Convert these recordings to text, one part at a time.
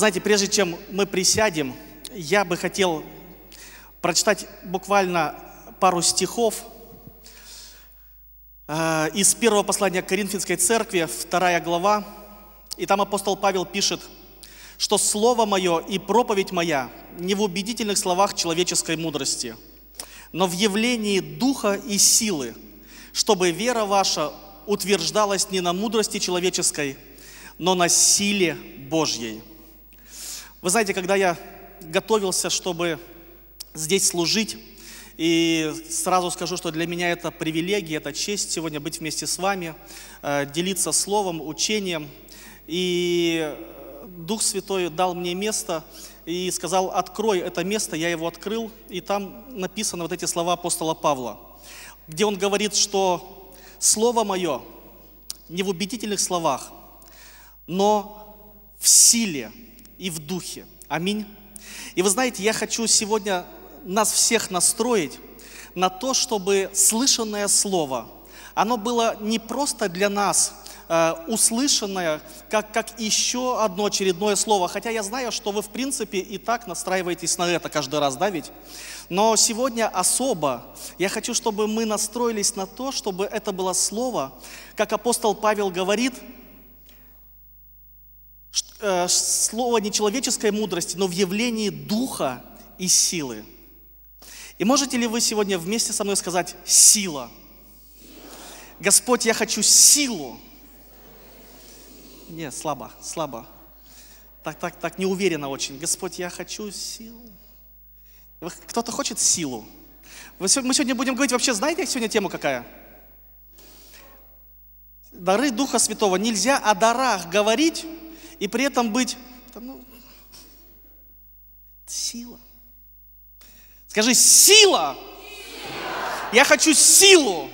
знаете, прежде чем мы присядем, я бы хотел прочитать буквально пару стихов э, из первого послания к Коринфянской церкви, вторая глава. И там апостол Павел пишет, что «Слово мое и проповедь моя не в убедительных словах человеческой мудрости, но в явлении духа и силы, чтобы вера ваша утверждалась не на мудрости человеческой, но на силе Божьей». Вы знаете, когда я готовился, чтобы здесь служить, и сразу скажу, что для меня это привилегия, это честь сегодня быть вместе с вами, э, делиться словом, учением. И Дух Святой дал мне место и сказал, открой это место, я его открыл, и там написаны вот эти слова апостола Павла, где он говорит, что «Слово мое не в убедительных словах, но в силе, и в духе. Аминь. И вы знаете, я хочу сегодня нас всех настроить на то, чтобы слышанное слово, оно было не просто для нас э, услышанное, как, как еще одно очередное слово. Хотя я знаю, что вы, в принципе, и так настраиваетесь на это каждый раз, да ведь? Но сегодня особо я хочу, чтобы мы настроились на то, чтобы это было слово, как апостол Павел говорит – Э, слово не человеческой мудрости, но в явлении духа и силы. И можете ли вы сегодня вместе со мной сказать «сила»? Господь, я хочу силу. Не, слабо, слабо. Так, так, так, неуверенно очень. Господь, я хочу силу. Кто-то хочет силу. Мы сегодня будем говорить вообще, знаете, сегодня тема какая? Дары Духа Святого. Нельзя о дарах говорить, и при этом быть... Ну, сила. Скажи, сила. сила. Я хочу силу.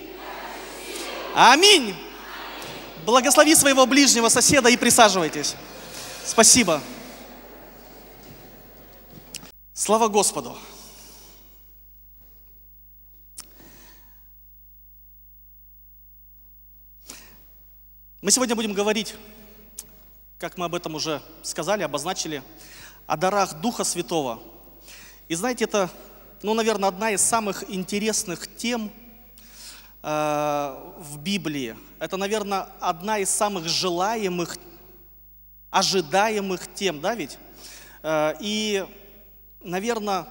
Аминь. Благослови своего ближнего соседа и присаживайтесь. Спасибо. Слава Господу. Мы сегодня будем говорить как мы об этом уже сказали, обозначили, о дарах Духа Святого. И знаете, это, ну, наверное, одна из самых интересных тем э, в Библии. Это, наверное, одна из самых желаемых, ожидаемых тем, да ведь? Э, и, наверное,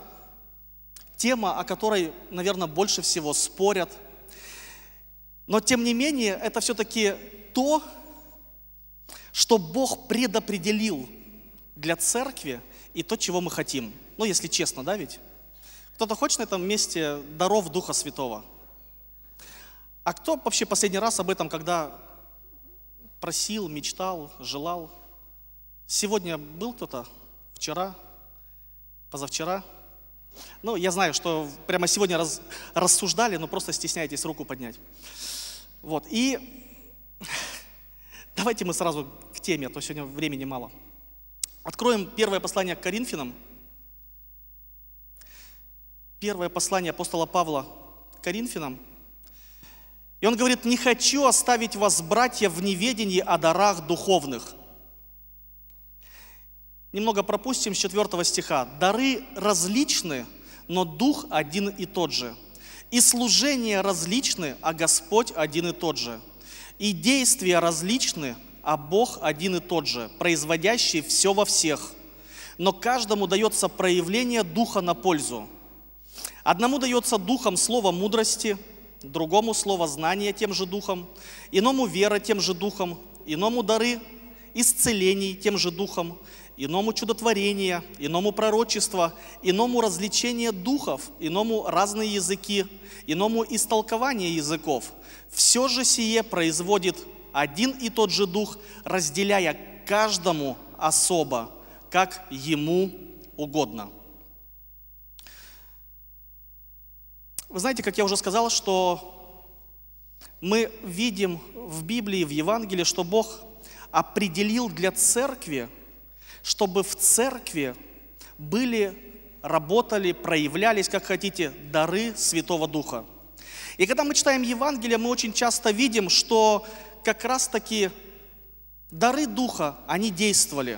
тема, о которой, наверное, больше всего спорят. Но, тем не менее, это все-таки то, что Бог предопределил для церкви и то, чего мы хотим. Ну, если честно, да, ведь? Кто-то хочет на этом месте даров Духа Святого. А кто вообще последний раз об этом, когда просил, мечтал, желал? Сегодня был кто-то? Вчера? Позавчера? Ну, я знаю, что прямо сегодня раз, рассуждали, но просто стесняетесь руку поднять. Вот, и Давайте мы сразу к теме, а то сегодня времени мало. Откроем первое послание к Коринфянам. Первое послание апостола Павла к Коринфянам. И он говорит, не хочу оставить вас, братья, в неведении о дарах духовных. Немного пропустим с 4 стиха. Дары различны, но Дух один и тот же. И служения различны, а Господь один и тот же – и действия различны, а Бог один и тот же, производящий все во всех. Но каждому дается проявление духа на пользу. Одному дается духом слово мудрости, другому слово знания тем же духом, иному вера тем же духом, иному дары исцелений тем же духом, иному чудотворение, иному пророчество, иному развлечения духов, иному разные языки, иному истолкование языков. Все же сие производит один и тот же дух, разделяя каждому особо, как ему угодно. Вы знаете, как я уже сказал, что мы видим в Библии, в Евангелии, что Бог определил для церкви чтобы в церкви были, работали, проявлялись, как хотите, дары Святого Духа. И когда мы читаем Евангелие, мы очень часто видим, что как раз-таки дары Духа, они действовали.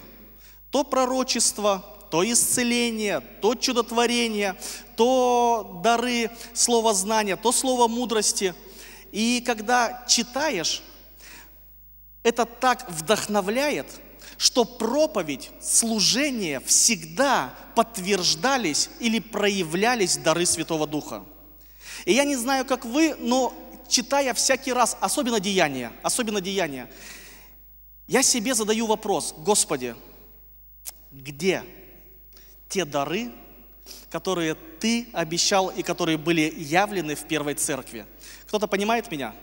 То пророчество, то исцеление, то чудотворение, то дары слова знания, то слово мудрости. И когда читаешь, это так вдохновляет – что проповедь, служение всегда подтверждались или проявлялись дары Святого Духа. И я не знаю, как вы, но читая всякий раз, особенно деяния, особенно деяния, я себе задаю вопрос, Господи, где те дары, которые Ты обещал и которые были явлены в первой церкви? Кто-то понимает меня?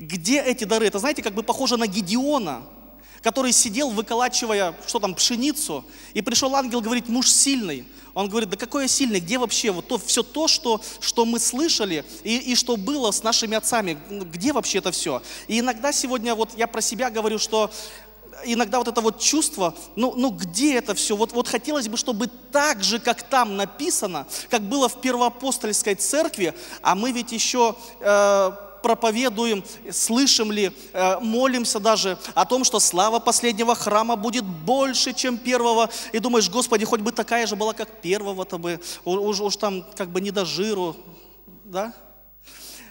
Где эти дары? Это, знаете, как бы похоже на Гедеона – который сидел, выколачивая, что там, пшеницу, и пришел ангел, говорит, муж сильный. Он говорит, да какой я сильный, где вообще вот то, все то, что, что мы слышали и, и что было с нашими отцами, где вообще это все? И иногда сегодня вот я про себя говорю, что иногда вот это вот чувство, ну, ну где это все? Вот, вот хотелось бы, чтобы так же, как там написано, как было в первоапостольской церкви, а мы ведь еще э, проповедуем, слышим ли, э, молимся даже о том, что слава последнего храма будет больше, чем первого. И думаешь, Господи, хоть бы такая же была, как первого-то бы, уж, уж там как бы не до жиру, да?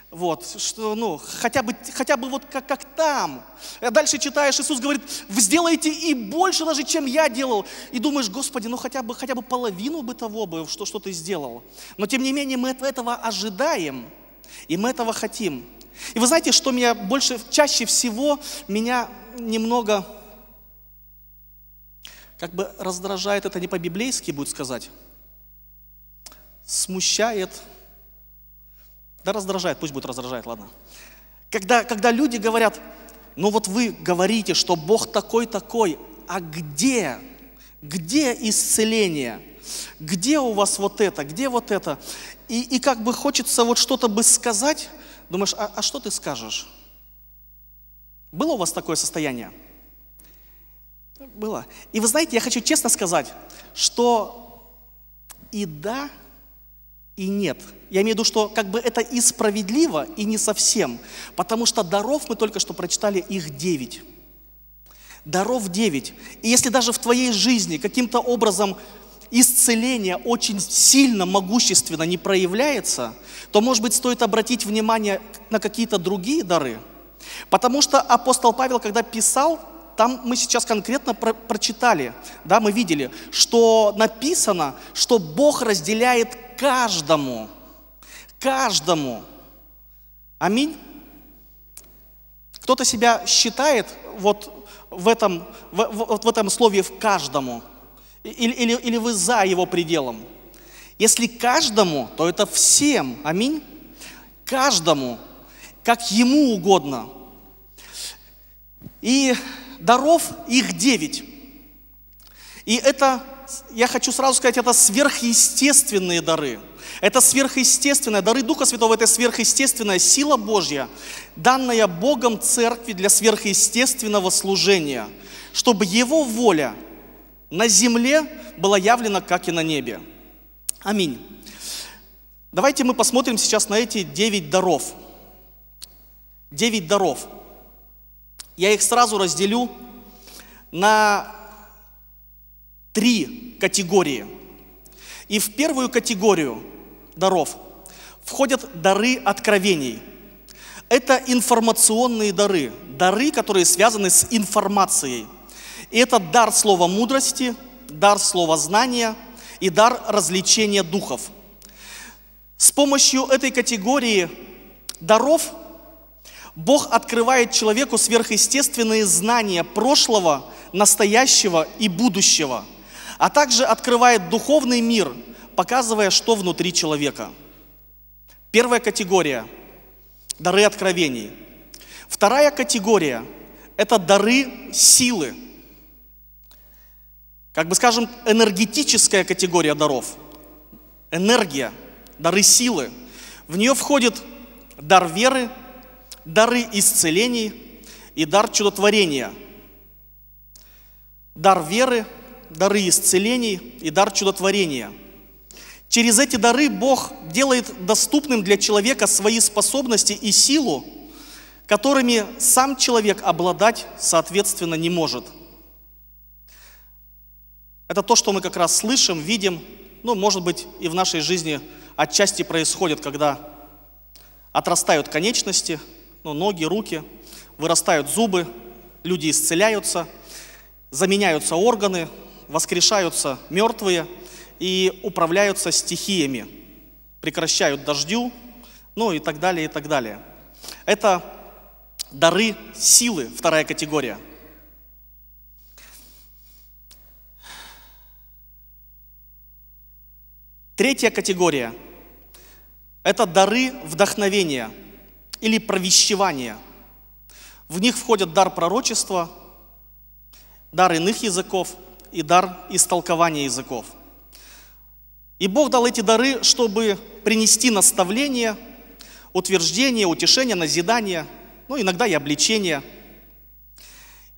Вот, что, ну, хотя бы, хотя бы вот как, как там. Э, дальше читаешь, Иисус говорит, вы сделаете и больше даже, чем я делал. И думаешь, Господи, ну хотя бы, хотя бы половину бы того бы, что, что ты сделал. Но тем не менее мы этого ожидаем, и мы этого хотим. И вы знаете, что меня больше, чаще всего меня немного как бы раздражает, это не по-библейски будет сказать, смущает, да раздражает, пусть будет раздражает, ладно. Когда, когда люди говорят, ну вот вы говорите, что Бог такой-такой, а где? Где исцеление? Где у вас вот это, где вот это? И, и как бы хочется вот что-то бы сказать, Думаешь, а, а что ты скажешь? Было у вас такое состояние? Было. И вы знаете, я хочу честно сказать, что и да, и нет. Я имею в виду, что как бы это и справедливо, и не совсем. Потому что даров мы только что прочитали их девять. Даров девять. И если даже в твоей жизни каким-то образом исцеление очень сильно, могущественно не проявляется, то, может быть, стоит обратить внимание на какие-то другие дары. Потому что апостол Павел, когда писал, там мы сейчас конкретно про прочитали, да, мы видели, что написано, что Бог разделяет каждому, каждому. Аминь. Кто-то себя считает вот в этом, в, в, в этом слове «в каждому». Или, или, или вы за его пределом? Если каждому, то это всем. Аминь. Каждому, как ему угодно. И даров их девять. И это, я хочу сразу сказать, это сверхъестественные дары. Это сверхъестественное, дары Духа Святого, это сверхъестественная сила Божья, данная Богом Церкви для сверхъестественного служения, чтобы Его воля – на земле была явлена, как и на небе. Аминь. Давайте мы посмотрим сейчас на эти девять даров. Девять даров. Я их сразу разделю на три категории. И в первую категорию даров входят дары откровений. Это информационные дары, дары, которые связаны с информацией – и это дар слова мудрости, дар слова знания и дар развлечения духов. С помощью этой категории даров Бог открывает человеку сверхъестественные знания прошлого, настоящего и будущего, а также открывает духовный мир, показывая, что внутри человека. Первая категория – дары откровений. Вторая категория – это дары силы – как бы скажем, энергетическая категория даров, энергия, дары силы. В нее входит дар веры, дары исцелений и дар чудотворения. Дар веры, дары исцелений и дар чудотворения. Через эти дары Бог делает доступным для человека свои способности и силу, которыми сам человек обладать, соответственно, не может – это то, что мы как раз слышим, видим, ну, может быть, и в нашей жизни отчасти происходит, когда отрастают конечности, ну, ноги, руки, вырастают зубы, люди исцеляются, заменяются органы, воскрешаются мертвые и управляются стихиями, прекращают дождю, ну и так далее, и так далее. Это дары силы, вторая категория – Третья категория – это дары вдохновения или провещевания. В них входят дар пророчества, дар иных языков и дар истолкования языков. И Бог дал эти дары, чтобы принести наставление, утверждение, утешение, назидание, ну, иногда и обличение.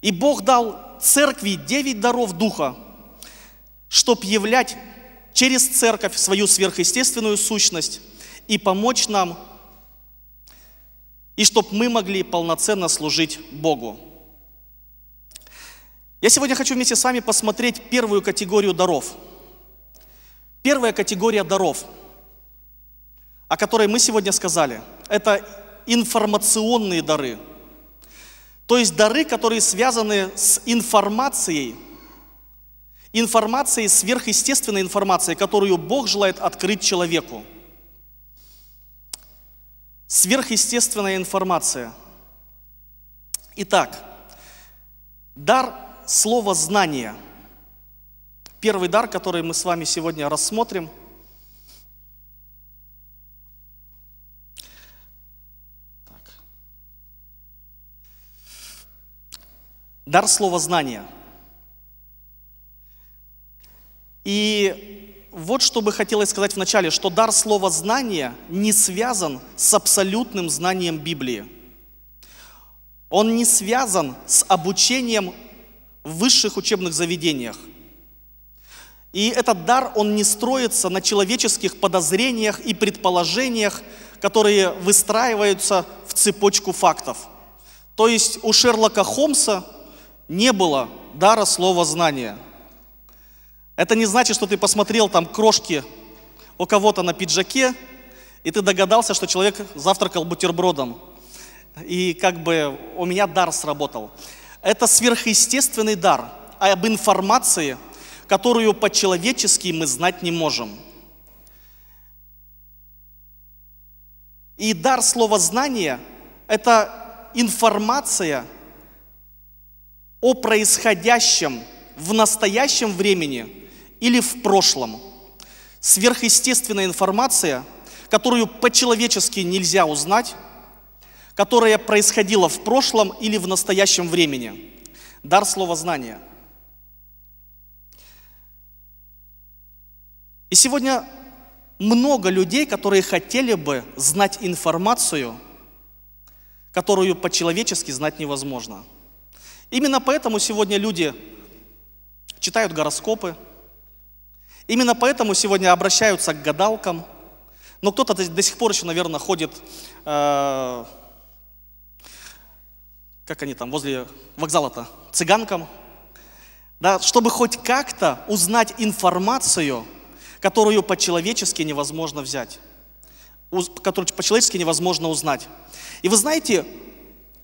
И Бог дал церкви девять даров Духа, чтобы являть через церковь свою сверхъестественную сущность и помочь нам, и чтобы мы могли полноценно служить Богу. Я сегодня хочу вместе с вами посмотреть первую категорию даров. Первая категория даров, о которой мы сегодня сказали, это информационные дары. То есть дары, которые связаны с информацией – информацией, сверхъестественной информацией, которую Бог желает открыть человеку. Сверхъестественная информация. Итак, дар слова знания. Первый дар, который мы с вами сегодня рассмотрим. Дар слова знания – И вот что бы хотелось сказать вначале, что дар слова знания не связан с абсолютным знанием Библии. Он не связан с обучением в высших учебных заведениях. И этот дар, он не строится на человеческих подозрениях и предположениях, которые выстраиваются в цепочку фактов. То есть у Шерлока Холмса не было дара слова знания – это не значит, что ты посмотрел там крошки у кого-то на пиджаке, и ты догадался, что человек завтракал бутербродом. И как бы у меня дар сработал. Это сверхъестественный дар об информации, которую по-человечески мы знать не можем. И дар слова знания – это информация о происходящем в настоящем времени – или в прошлом. Сверхъестественная информация, которую по-человечески нельзя узнать, которая происходила в прошлом или в настоящем времени. Дар слова знания. И сегодня много людей, которые хотели бы знать информацию, которую по-человечески знать невозможно. Именно поэтому сегодня люди читают гороскопы, Именно поэтому сегодня обращаются к гадалкам. Но кто-то до сих пор еще, наверное, ходит, э, как они там, возле вокзала-то, цыганкам. Да, чтобы хоть как-то узнать информацию, которую по-человечески невозможно взять, которую по-человечески невозможно узнать. И вы знаете,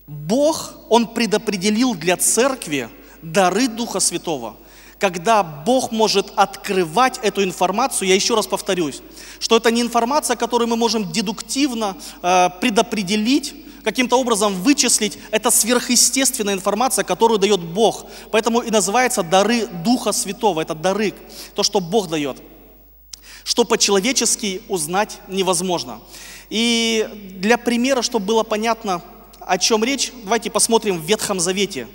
Бог, Он предопределил для церкви дары Духа Святого – когда Бог может открывать эту информацию, я еще раз повторюсь, что это не информация, которую мы можем дедуктивно э, предопределить, каким-то образом вычислить, это сверхъестественная информация, которую дает Бог. Поэтому и называется дары Духа Святого, это дары, то, что Бог дает, что по-человечески узнать невозможно. И для примера, чтобы было понятно, о чем речь, давайте посмотрим в Ветхом Завете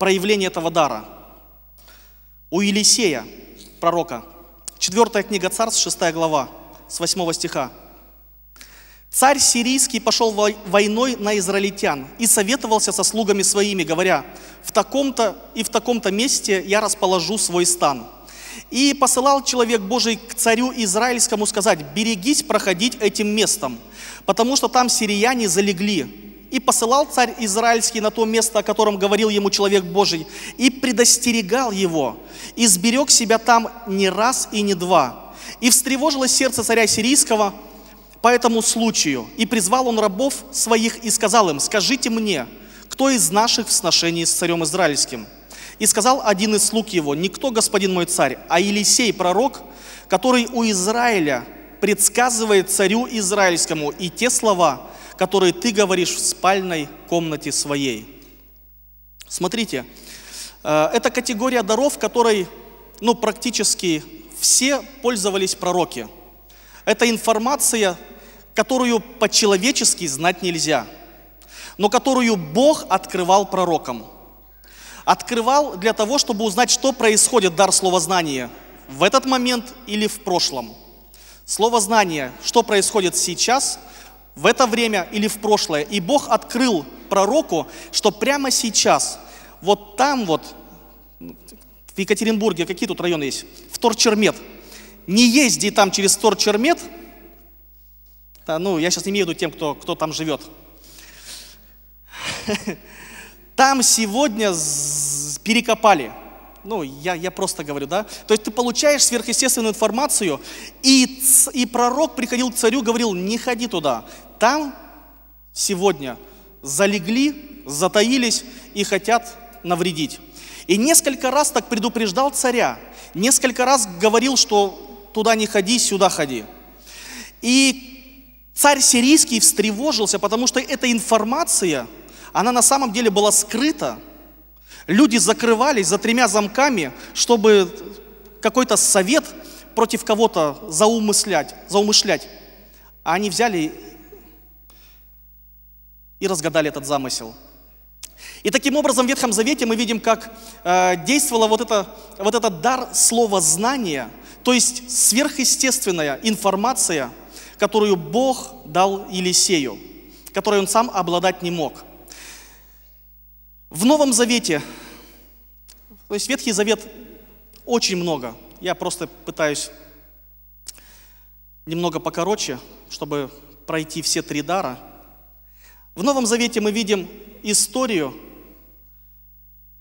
проявление этого дара – у Елисея, пророка. Четвертая книга Царств, шестая глава, с восьмого стиха. Царь сирийский пошел войной на израильтян и советовался со слугами своими, говоря, в таком-то и в таком-то месте я расположу свой стан. И посылал человек Божий к царю израильскому сказать, берегись проходить этим местом, потому что там сирияне залегли, и посылал царь Израильский на то место, о котором говорил ему человек Божий, и предостерегал его, и сберег себя там не раз и не два. И встревожилось сердце царя Сирийского по этому случаю, и призвал он рабов своих и сказал им, «Скажите мне, кто из наших в сношении с царем Израильским?» И сказал один из слуг его, никто, господин мой царь, а Елисей, пророк, который у Израиля предсказывает царю Израильскому». И те слова – которые ты говоришь в спальной комнате своей. Смотрите, э, это категория даров, которой ну, практически все пользовались пророки. Это информация, которую по-человечески знать нельзя, но которую Бог открывал пророкам. Открывал для того, чтобы узнать, что происходит дар словознания в этот момент или в прошлом. Слово знание, что происходит сейчас – в это время или в прошлое. И Бог открыл пророку, что прямо сейчас, вот там вот, в Екатеринбурге, какие тут районы есть? В Торчермет. Не езди там через Торчермет, да, ну, я сейчас имею в виду тем, кто, кто там живет. Там сегодня перекопали. Ну, я, я просто говорю, да? То есть ты получаешь сверхъестественную информацию, и, и пророк приходил к царю, говорил, не ходи туда, там сегодня залегли, затаились и хотят навредить. И несколько раз так предупреждал царя, несколько раз говорил, что туда не ходи, сюда ходи. И царь сирийский встревожился, потому что эта информация, она на самом деле была скрыта. Люди закрывались за тремя замками, чтобы какой-то совет против кого-то заумышлять, заумышлять. А они взяли и разгадали этот замысел. И таким образом в Ветхом Завете мы видим, как э, действовало вот, это, вот этот дар слова знания, то есть сверхъестественная информация, которую Бог дал Елисею, которой он сам обладать не мог. В Новом Завете, то есть Ветхий Завет очень много, я просто пытаюсь немного покороче, чтобы пройти все три дара – в Новом Завете мы видим историю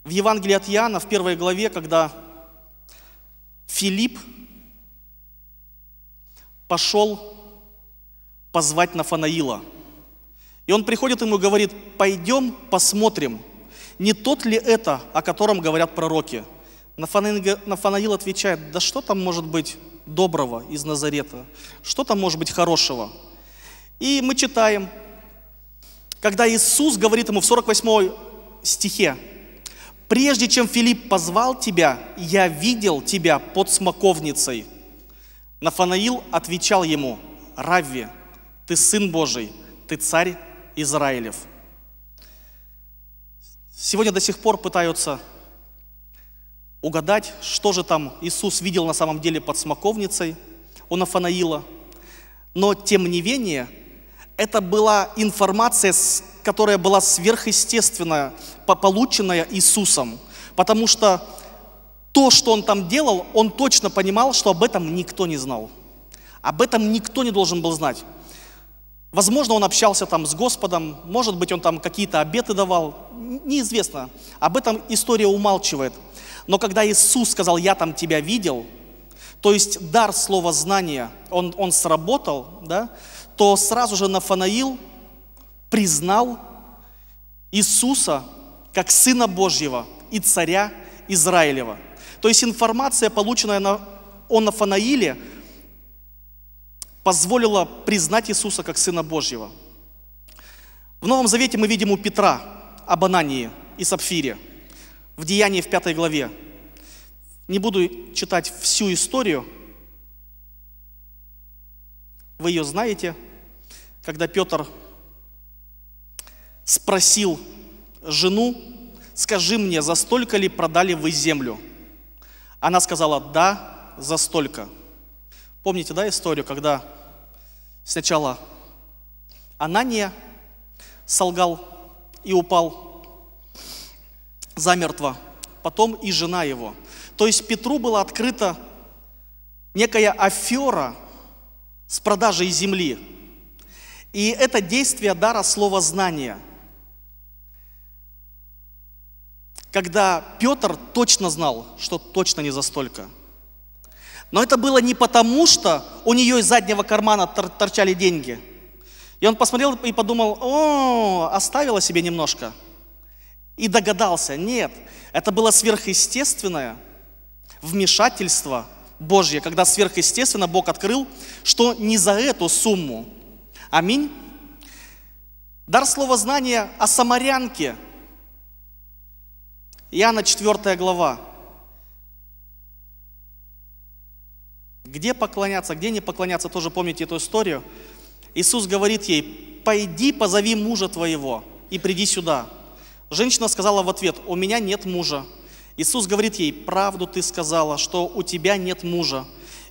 в Евангелии от Иоанна, в первой главе, когда Филипп пошел позвать Нафанаила. И он приходит ему и говорит, пойдем посмотрим, не тот ли это, о котором говорят пророки. Нафанаил отвечает, да что там может быть доброго из Назарета? Что там может быть хорошего? И мы читаем, когда Иисус говорит ему в 48 стихе, «Прежде чем Филипп позвал тебя, я видел тебя под смоковницей». Нафанаил отвечал ему, «Равви, ты Сын Божий, ты Царь Израилев». Сегодня до сих пор пытаются угадать, что же там Иисус видел на самом деле под смоковницей у Нафанаила. Но тем не менее, это была информация, которая была сверхъестественная, полученная Иисусом. Потому что то, что он там делал, он точно понимал, что об этом никто не знал. Об этом никто не должен был знать. Возможно, он общался там с Господом, может быть, он там какие-то обеты давал, неизвестно. Об этом история умалчивает. Но когда Иисус сказал, я там тебя видел, то есть дар слова знания, он, он сработал, да, то сразу же Нафанаил признал Иисуса как Сына Божьего и Царя Израилева. То есть информация, полученная на, о Нафанаиле, позволила признать Иисуса как Сына Божьего. В Новом Завете мы видим у Петра об Анании и Сапфире в Деянии в пятой главе. Не буду читать всю историю, вы ее знаете – когда Петр спросил жену, скажи мне, за столько ли продали вы землю? Она сказала, да, за столько. Помните, да, историю, когда сначала Анания солгал и упал замертво, потом и жена его. То есть Петру была открыта некая афера с продажей земли. И это действие дара слова знания. Когда Петр точно знал, что точно не за столько. Но это было не потому, что у нее из заднего кармана тор торчали деньги. И он посмотрел и подумал, о, оставила себе немножко. И догадался, нет, это было сверхъестественное вмешательство Божье, когда сверхъестественно Бог открыл, что не за эту сумму Аминь. Дар слова знания о самарянке. Иоанна 4 глава. Где поклоняться, где не поклоняться, тоже помните эту историю. Иисус говорит ей, пойди позови мужа твоего и приди сюда. Женщина сказала в ответ, у меня нет мужа. Иисус говорит ей, правду ты сказала, что у тебя нет мужа.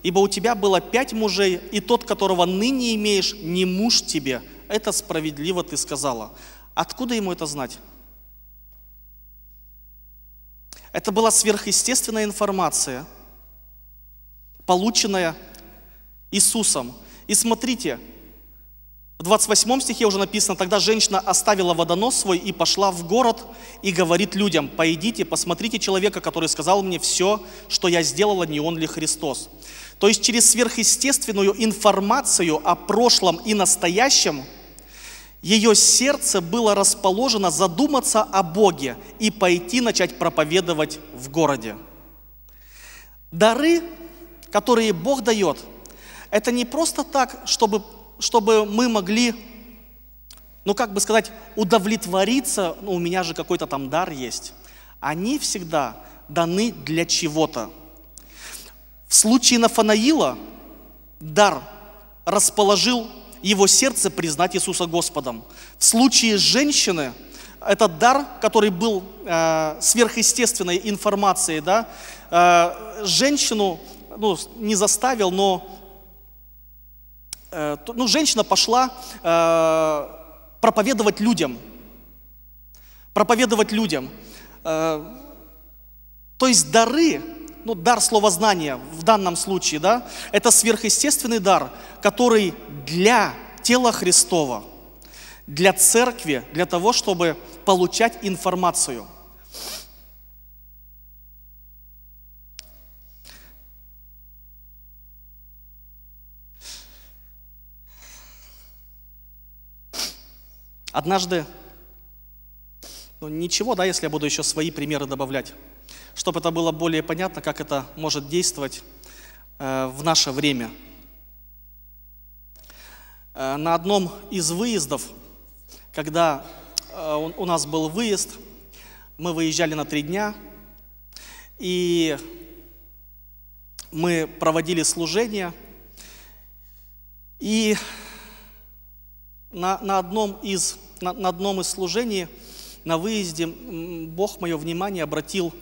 Ибо у тебя было пять мужей, и тот, которого ныне имеешь, не муж тебе. Это справедливо ты сказала. Откуда ему это знать? Это была сверхъестественная информация, полученная Иисусом. И смотрите, в 28 стихе уже написано, тогда женщина оставила водонос свой и пошла в город и говорит людям, поедите, посмотрите человека, который сказал мне все, что я сделала, не он ли Христос. То есть через сверхъестественную информацию о прошлом и настоящем ее сердце было расположено задуматься о Боге и пойти начать проповедовать в городе. Дары, которые Бог дает, это не просто так, чтобы чтобы мы могли, ну как бы сказать, удовлетвориться, ну у меня же какой-то там дар есть, они всегда даны для чего-то. В случае Нафанаила дар расположил его сердце признать Иисуса Господом. В случае женщины этот дар, который был э, сверхъестественной информацией, да, э, женщину ну, не заставил, но Э, ну, женщина пошла э, проповедовать людям. Проповедовать людям. Э, то есть дары, ну, дар слова знания в данном случае, да, это сверхъестественный дар, который для тела Христова, для церкви, для того, чтобы получать информацию – Однажды, ну ничего, да, если я буду еще свои примеры добавлять, чтобы это было более понятно, как это может действовать э, в наше время. Э, на одном из выездов, когда э, у, у нас был выезд, мы выезжали на три дня, и мы проводили служение, и на, на одном из на, на одном из служений, на выезде, Бог мое внимание обратил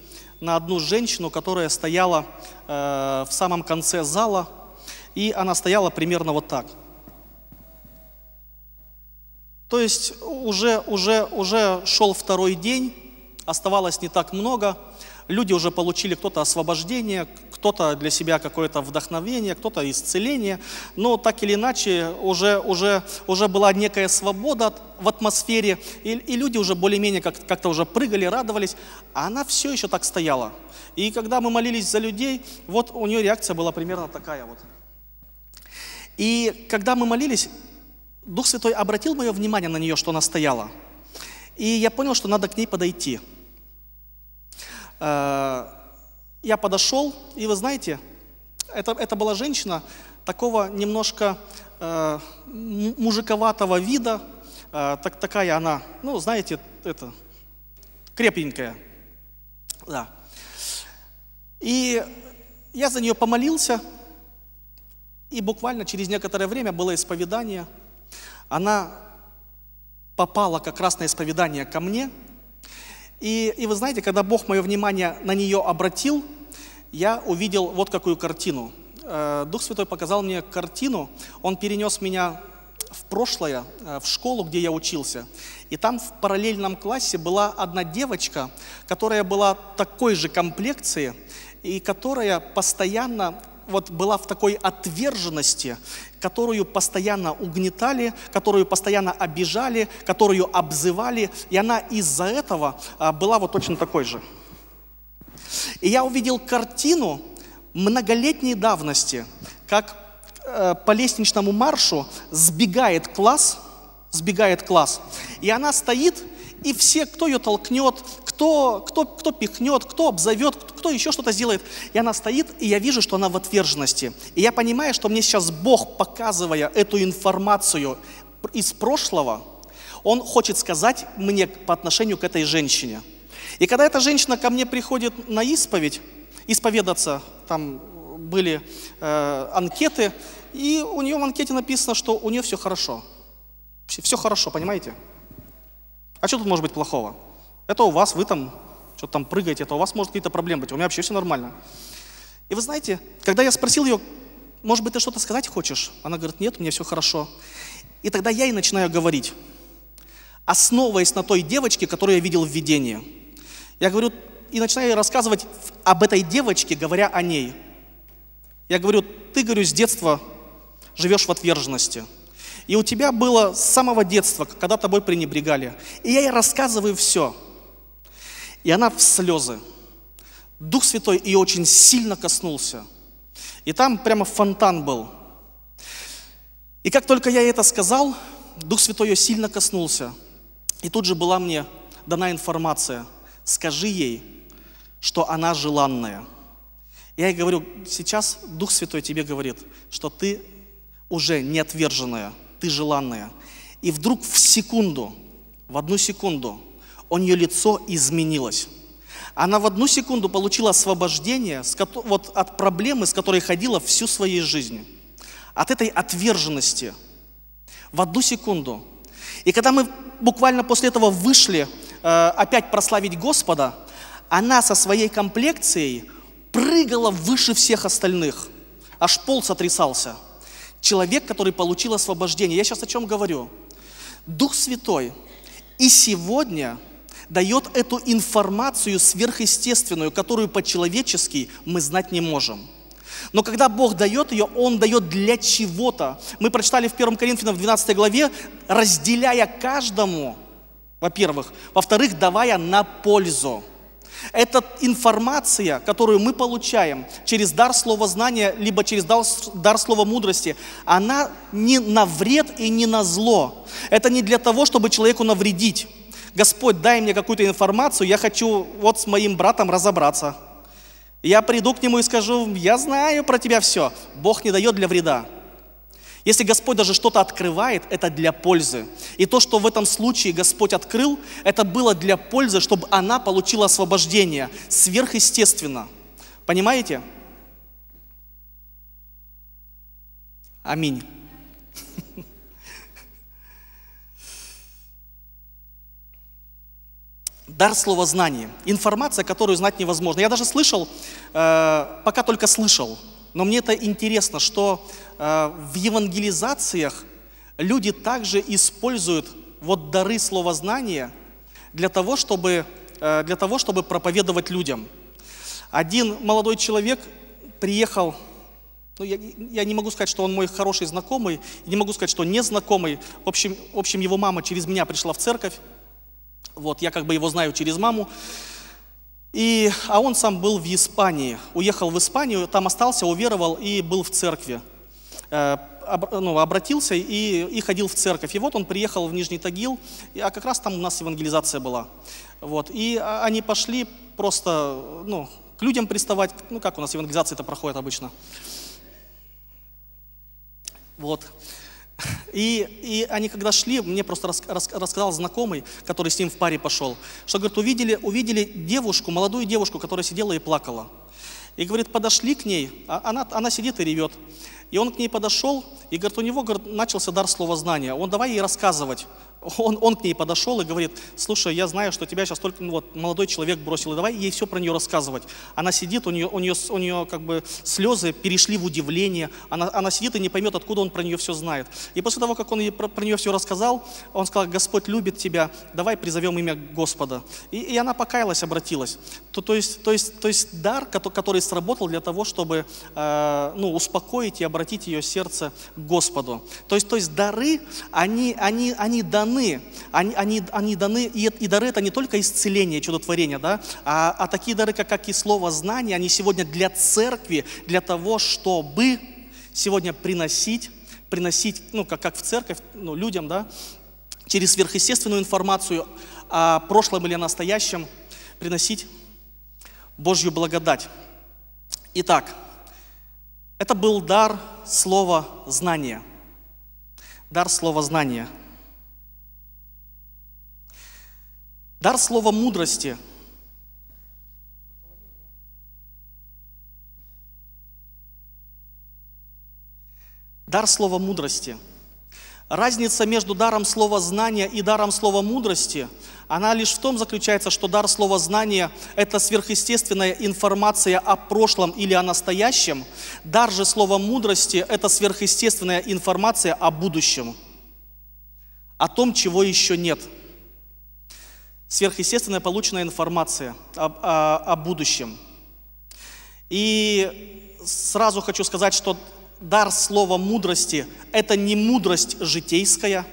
на одну женщину, которая стояла э, в самом конце зала, и она стояла примерно вот так. То есть уже, уже, уже шел второй день, оставалось не так много, люди уже получили кто-то освобождение, кто-то для себя какое-то вдохновение, кто-то исцеление, но так или иначе уже, уже, уже была некая свобода в атмосфере, и, и люди уже более-менее как, как-то уже прыгали, радовались, а она все еще так стояла. И когда мы молились за людей, вот у нее реакция была примерно такая вот. И когда мы молились, Дух Святой обратил мое внимание на нее, что она стояла. И я понял, что надо к ней подойти. Э, я подошел, и вы знаете, это, это была женщина такого немножко э, мужиковатого вида, э, так, такая она, ну, знаете, это, крепенькая. Да. И я за нее помолился, и буквально через некоторое время было исповедание. Она попала как раз на исповедание ко мне – и, и вы знаете, когда Бог мое внимание на нее обратил, я увидел вот какую картину. Э, Дух Святой показал мне картину, он перенес меня в прошлое, э, в школу, где я учился. И там в параллельном классе была одна девочка, которая была такой же комплекции, и которая постоянно вот была в такой отверженности, которую постоянно угнетали, которую постоянно обижали, которую обзывали, и она из-за этого а, была вот точно такой же. И я увидел картину многолетней давности, как э, по лестничному маршу сбегает класс, сбегает класс, и она стоит и все, кто ее толкнет, кто, кто, кто пихнет, кто обзовет, кто еще что-то сделает. И она стоит, и я вижу, что она в отверженности. И я понимаю, что мне сейчас Бог, показывая эту информацию из прошлого, Он хочет сказать мне по отношению к этой женщине. И когда эта женщина ко мне приходит на исповедь, исповедаться, там были э, анкеты, и у нее в анкете написано, что у нее все хорошо. Все хорошо, понимаете? А что тут может быть плохого? Это у вас, вы там что-то там прыгаете, это у вас может какие-то проблемы быть, а у меня вообще все нормально. И вы знаете, когда я спросил ее, может быть, ты что-то сказать хочешь? Она говорит, нет, мне все хорошо. И тогда я и начинаю говорить, основываясь на той девочке, которую я видел в видении. Я говорю, и начинаю рассказывать об этой девочке, говоря о ней. Я говорю, ты, говорю, с детства живешь в отверженности – и у тебя было с самого детства, когда тобой пренебрегали. И я ей рассказываю все. И она в слезы. Дух Святой ее очень сильно коснулся. И там прямо фонтан был. И как только я ей это сказал, Дух Святой ее сильно коснулся. И тут же была мне дана информация. Скажи ей, что она желанная. Я ей говорю, сейчас Дух Святой тебе говорит, что ты уже не отверженная ты желанная. И вдруг в секунду, в одну секунду, у нее лицо изменилось. Она в одну секунду получила освобождение вот, от проблемы, с которой ходила всю своей жизнь. От этой отверженности. В одну секунду. И когда мы буквально после этого вышли э, опять прославить Господа, она со своей комплекцией прыгала выше всех остальных. Аж пол сотрясался – человек, который получил освобождение. Я сейчас о чем говорю? Дух Святой и сегодня дает эту информацию сверхъестественную, которую по-человечески мы знать не можем. Но когда Бог дает ее, Он дает для чего-то. Мы прочитали в 1 Коринфянам в 12 главе, разделяя каждому, во-первых, во-вторых, давая на пользу. Это информация, которую мы получаем через дар слова знания, либо через дар, дар слова мудрости, она не на вред и не на зло. Это не для того, чтобы человеку навредить. Господь, дай мне какую-то информацию, я хочу вот с моим братом разобраться. Я приду к нему и скажу, я знаю про тебя все. Бог не дает для вреда. Если Господь даже что-то открывает, это для пользы. И то, что в этом случае Господь открыл, это было для пользы, чтобы она получила освобождение сверхъестественно. Понимаете? Аминь. Дар слова знания, Информация, которую знать невозможно. Я даже слышал, э, пока только слышал, но мне это интересно, что э, в евангелизациях люди также используют вот дары словознания для того, чтобы, э, для того, чтобы проповедовать людям. Один молодой человек приехал, ну, я, я не могу сказать, что он мой хороший знакомый, не могу сказать, что незнакомый. В общем, в общем, его мама через меня пришла в церковь. Вот, я как бы его знаю через маму. И, а он сам был в Испании, уехал в Испанию, там остался, уверовал и был в церкви. Э, ну, обратился и, и ходил в церковь. И вот он приехал в Нижний Тагил, а как раз там у нас евангелизация была. Вот. И а, они пошли просто ну, к людям приставать. Ну, как у нас евангелизация это проходит обычно. Вот. И, и они когда шли, мне просто рас, рас, рассказал знакомый, который с ним в паре пошел, что, говорит, увидели, увидели девушку, молодую девушку, которая сидела и плакала. И, говорит, подошли к ней, а она, она сидит и ревет. И он к ней подошел, и, говорит, у него, говорит, начался дар слова знания, Он давай ей рассказывать, он, он к ней подошел и говорит, слушай, я знаю, что тебя сейчас только ну, вот, молодой человек бросил, и давай ей все про нее рассказывать. Она сидит, у нее, у нее, у нее как бы слезы перешли в удивление, она, она сидит и не поймет, откуда он про нее все знает. И после того, как он ей про, про нее все рассказал, он сказал, Господь любит тебя, давай призовем имя Господа. И, и она покаялась, обратилась. То, то, есть, то, есть, то есть дар, который сработал для того, чтобы э, ну, успокоить и обратить ее сердце к Господу. То есть, то есть дары, они, они, они даны даны, они, они, они даны, и, и дары это не только исцеление, чудотворение, да, а, а такие дары, как, как и слово знание, они сегодня для церкви, для того, чтобы сегодня приносить, приносить, ну, как, как в церковь, ну, людям, да, через сверхъестественную информацию о прошлом или настоящем приносить Божью благодать. Итак, это был дар слова знания. Дар слова знания – Дар слова мудрости. Дар слова мудрости. Разница между даром слова знания и даром слова мудрости, она лишь в том заключается, что дар слова знания – это сверхъестественная информация о прошлом или о настоящем, дар же слова мудрости – это сверхъестественная информация о будущем, о том, чего еще нет – сверхъестественная полученная информация о, о, о будущем. И сразу хочу сказать, что дар слова мудрости – это не мудрость житейская,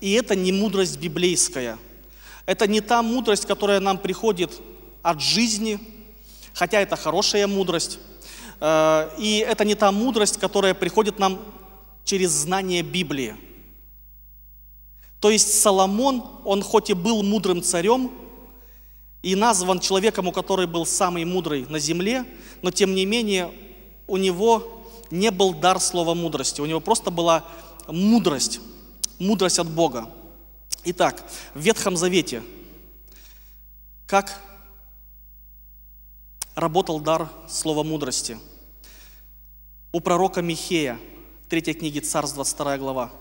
и это не мудрость библейская. Это не та мудрость, которая нам приходит от жизни, хотя это хорошая мудрость. Э, и это не та мудрость, которая приходит нам через знание Библии. То есть Соломон, он хоть и был мудрым царем, и назван человеком, у которого был самый мудрый на земле, но тем не менее у него не был дар слова мудрости, у него просто была мудрость, мудрость от Бога. Итак, в Ветхом Завете как работал дар слова мудрости? У пророка Михея, Третьей книги, Царств, 22 глава –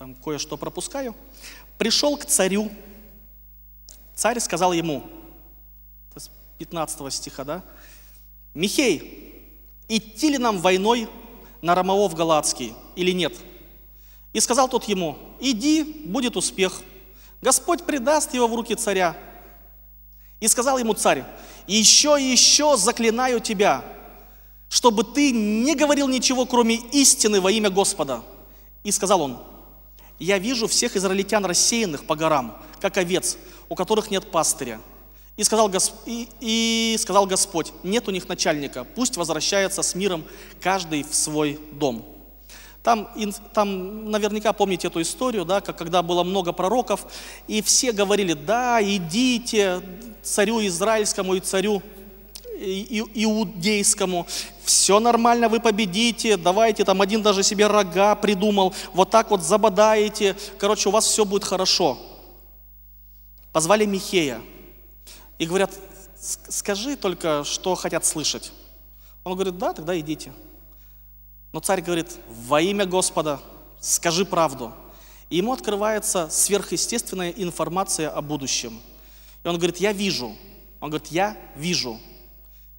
там кое-что пропускаю, пришел к царю. Царь сказал ему, 15 стиха, да, «Михей, идти ли нам войной на Ромовов Галатский или нет?» И сказал тот ему, «Иди, будет успех. Господь предаст его в руки царя». И сказал ему царь, «Еще и еще заклинаю тебя, чтобы ты не говорил ничего, кроме истины во имя Господа». И сказал он, я вижу всех израильтян рассеянных по горам, как овец, у которых нет пастыря. И сказал, Госп... и, и сказал Господь, нет у них начальника, пусть возвращается с миром каждый в свой дом. Там, там наверняка помните эту историю, да, как, когда было много пророков, и все говорили, да, идите царю израильскому и царю иудейскому, все нормально, вы победите, давайте, там один даже себе рога придумал, вот так вот забодаете, короче, у вас все будет хорошо. Позвали Михея и говорят, скажи только, что хотят слышать. Он говорит, да, тогда идите. Но царь говорит, во имя Господа, скажи правду. И ему открывается сверхъестественная информация о будущем. И он говорит, я вижу. Он говорит, я вижу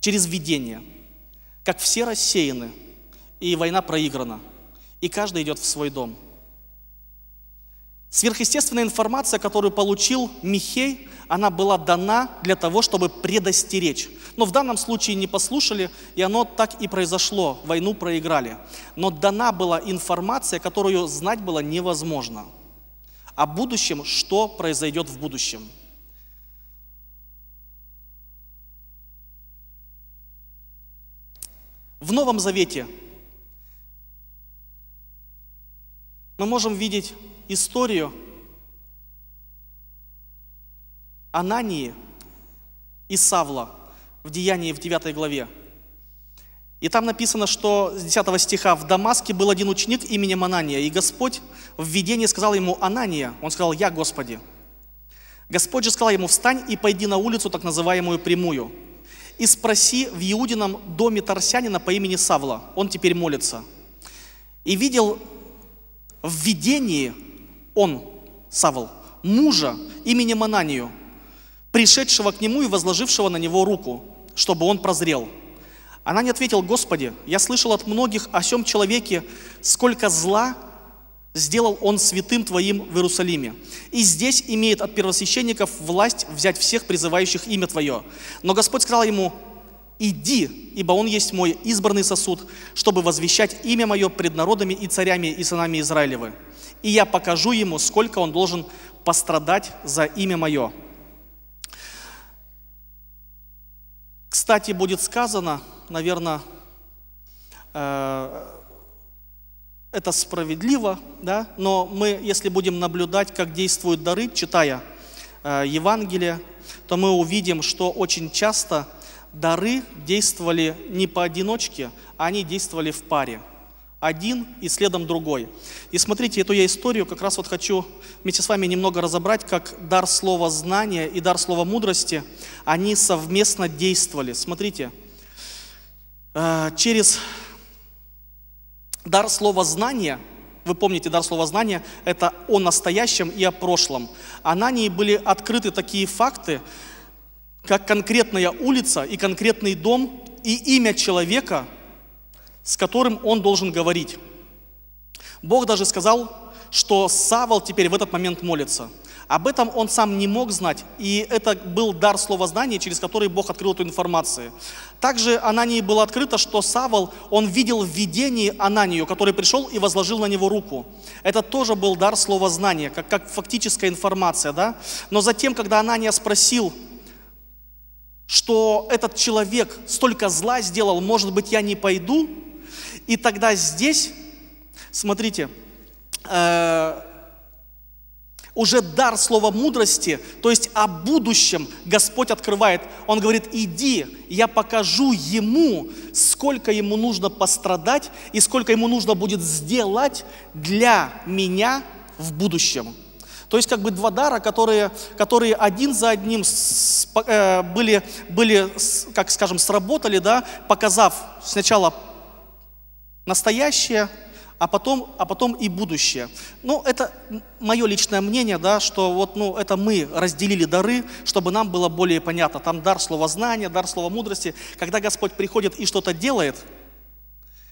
через видение, как все рассеяны, и война проиграна, и каждый идет в свой дом. Сверхъестественная информация, которую получил Михей, она была дана для того, чтобы предостеречь. Но в данном случае не послушали, и оно так и произошло, войну проиграли. Но дана была информация, которую знать было невозможно. О будущем, что произойдет в будущем – В Новом Завете мы можем видеть историю Анании и Савла в Деянии в 9 главе. И там написано, что с 10 стиха «В Дамаске был один ученик именем Анания, и Господь в видении сказал ему «Анания». Он сказал «Я, Господи». Господь же сказал ему «Встань и пойди на улицу, так называемую прямую, и спроси в Иудином доме Тарсянина по имени Савла, он теперь молится. И видел в видении он, Савл, мужа имени Мананию, пришедшего к нему и возложившего на него руку, чтобы он прозрел. Она не ответила, «Господи, я слышал от многих о сем человеке, сколько зла сделал он святым твоим в Иерусалиме. И здесь имеет от первосвященников власть взять всех призывающих имя твое. Но Господь сказал ему, иди, ибо он есть мой избранный сосуд, чтобы возвещать имя мое пред народами и царями и сынами Израилевы. И я покажу ему, сколько он должен пострадать за имя мое. Кстати, будет сказано, наверное, э это справедливо, да? но мы, если будем наблюдать, как действуют дары, читая э, Евангелие, то мы увидим, что очень часто дары действовали не поодиночке, а они действовали в паре. Один и следом другой. И смотрите, эту я историю как раз вот хочу вместе с вами немного разобрать, как дар слова знания и дар слова мудрости, они совместно действовали. Смотрите, э, через Дар слова знания, вы помните дар слова знания, это о настоящем и о прошлом. А Анании были открыты такие факты, как конкретная улица и конкретный дом и имя человека, с которым он должен говорить. Бог даже сказал, что Савол теперь в этот момент молится – об этом он сам не мог знать, и это был дар слова знания, через который Бог открыл эту информацию. Также Анании было открыто, что Савол, он видел в видении Ананию, который пришел и возложил на него руку. Это тоже был дар слова знания, как, как фактическая информация. Да? Но затем, когда Анания спросил, что этот человек столько зла сделал, может быть, я не пойду, и тогда здесь, смотрите, э уже дар слова мудрости, то есть о будущем Господь открывает. Он говорит, иди, я покажу ему, сколько ему нужно пострадать и сколько ему нужно будет сделать для меня в будущем. То есть как бы два дара, которые, которые один за одним с, э, были, были, как скажем, сработали, да, показав сначала настоящее, а потом, а потом и будущее. Ну, это мое личное мнение, да, что вот, ну, это мы разделили дары, чтобы нам было более понятно. Там дар слова знания, дар слова мудрости. Когда Господь приходит и что-то делает,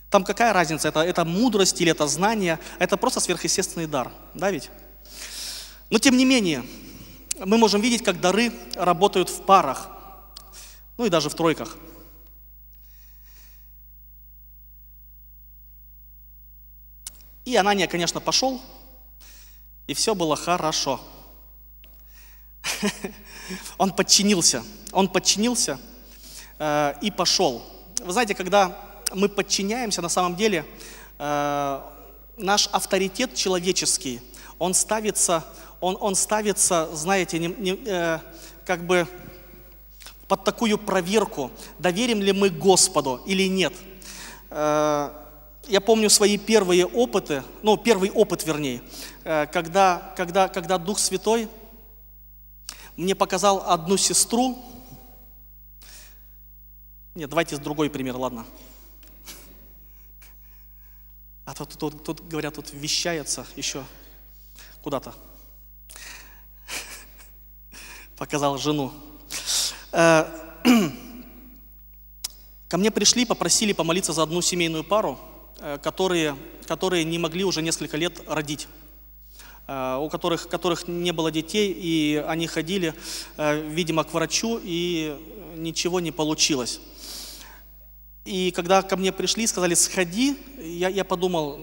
там какая разница, это, это мудрость или это знание, это просто сверхъестественный дар, да ведь? Но тем не менее, мы можем видеть, как дары работают в парах, ну и даже в тройках – И Анания, конечно, пошел, и все было хорошо. Он подчинился, он подчинился э, и пошел. Вы знаете, когда мы подчиняемся, на самом деле э, наш авторитет человеческий, он ставится, он, он ставится, знаете, не, не, э, как бы под такую проверку, доверим ли мы Господу или нет. Э, я помню свои первые опыты, ну, первый опыт, вернее, э, когда, когда, когда Дух Святой мне показал одну сестру. Нет, давайте с другой пример, ладно. А то тут, тут, тут говорят, тут вещается еще куда-то. Показал жену. Э, Ко мне пришли, попросили помолиться за одну семейную пару – Э, которые, которые не могли уже несколько лет родить э, у которых, которых не было детей, и они ходили, э, видимо, к врачу, и ничего не получилось. И когда ко мне пришли и сказали, сходи, я, я подумал,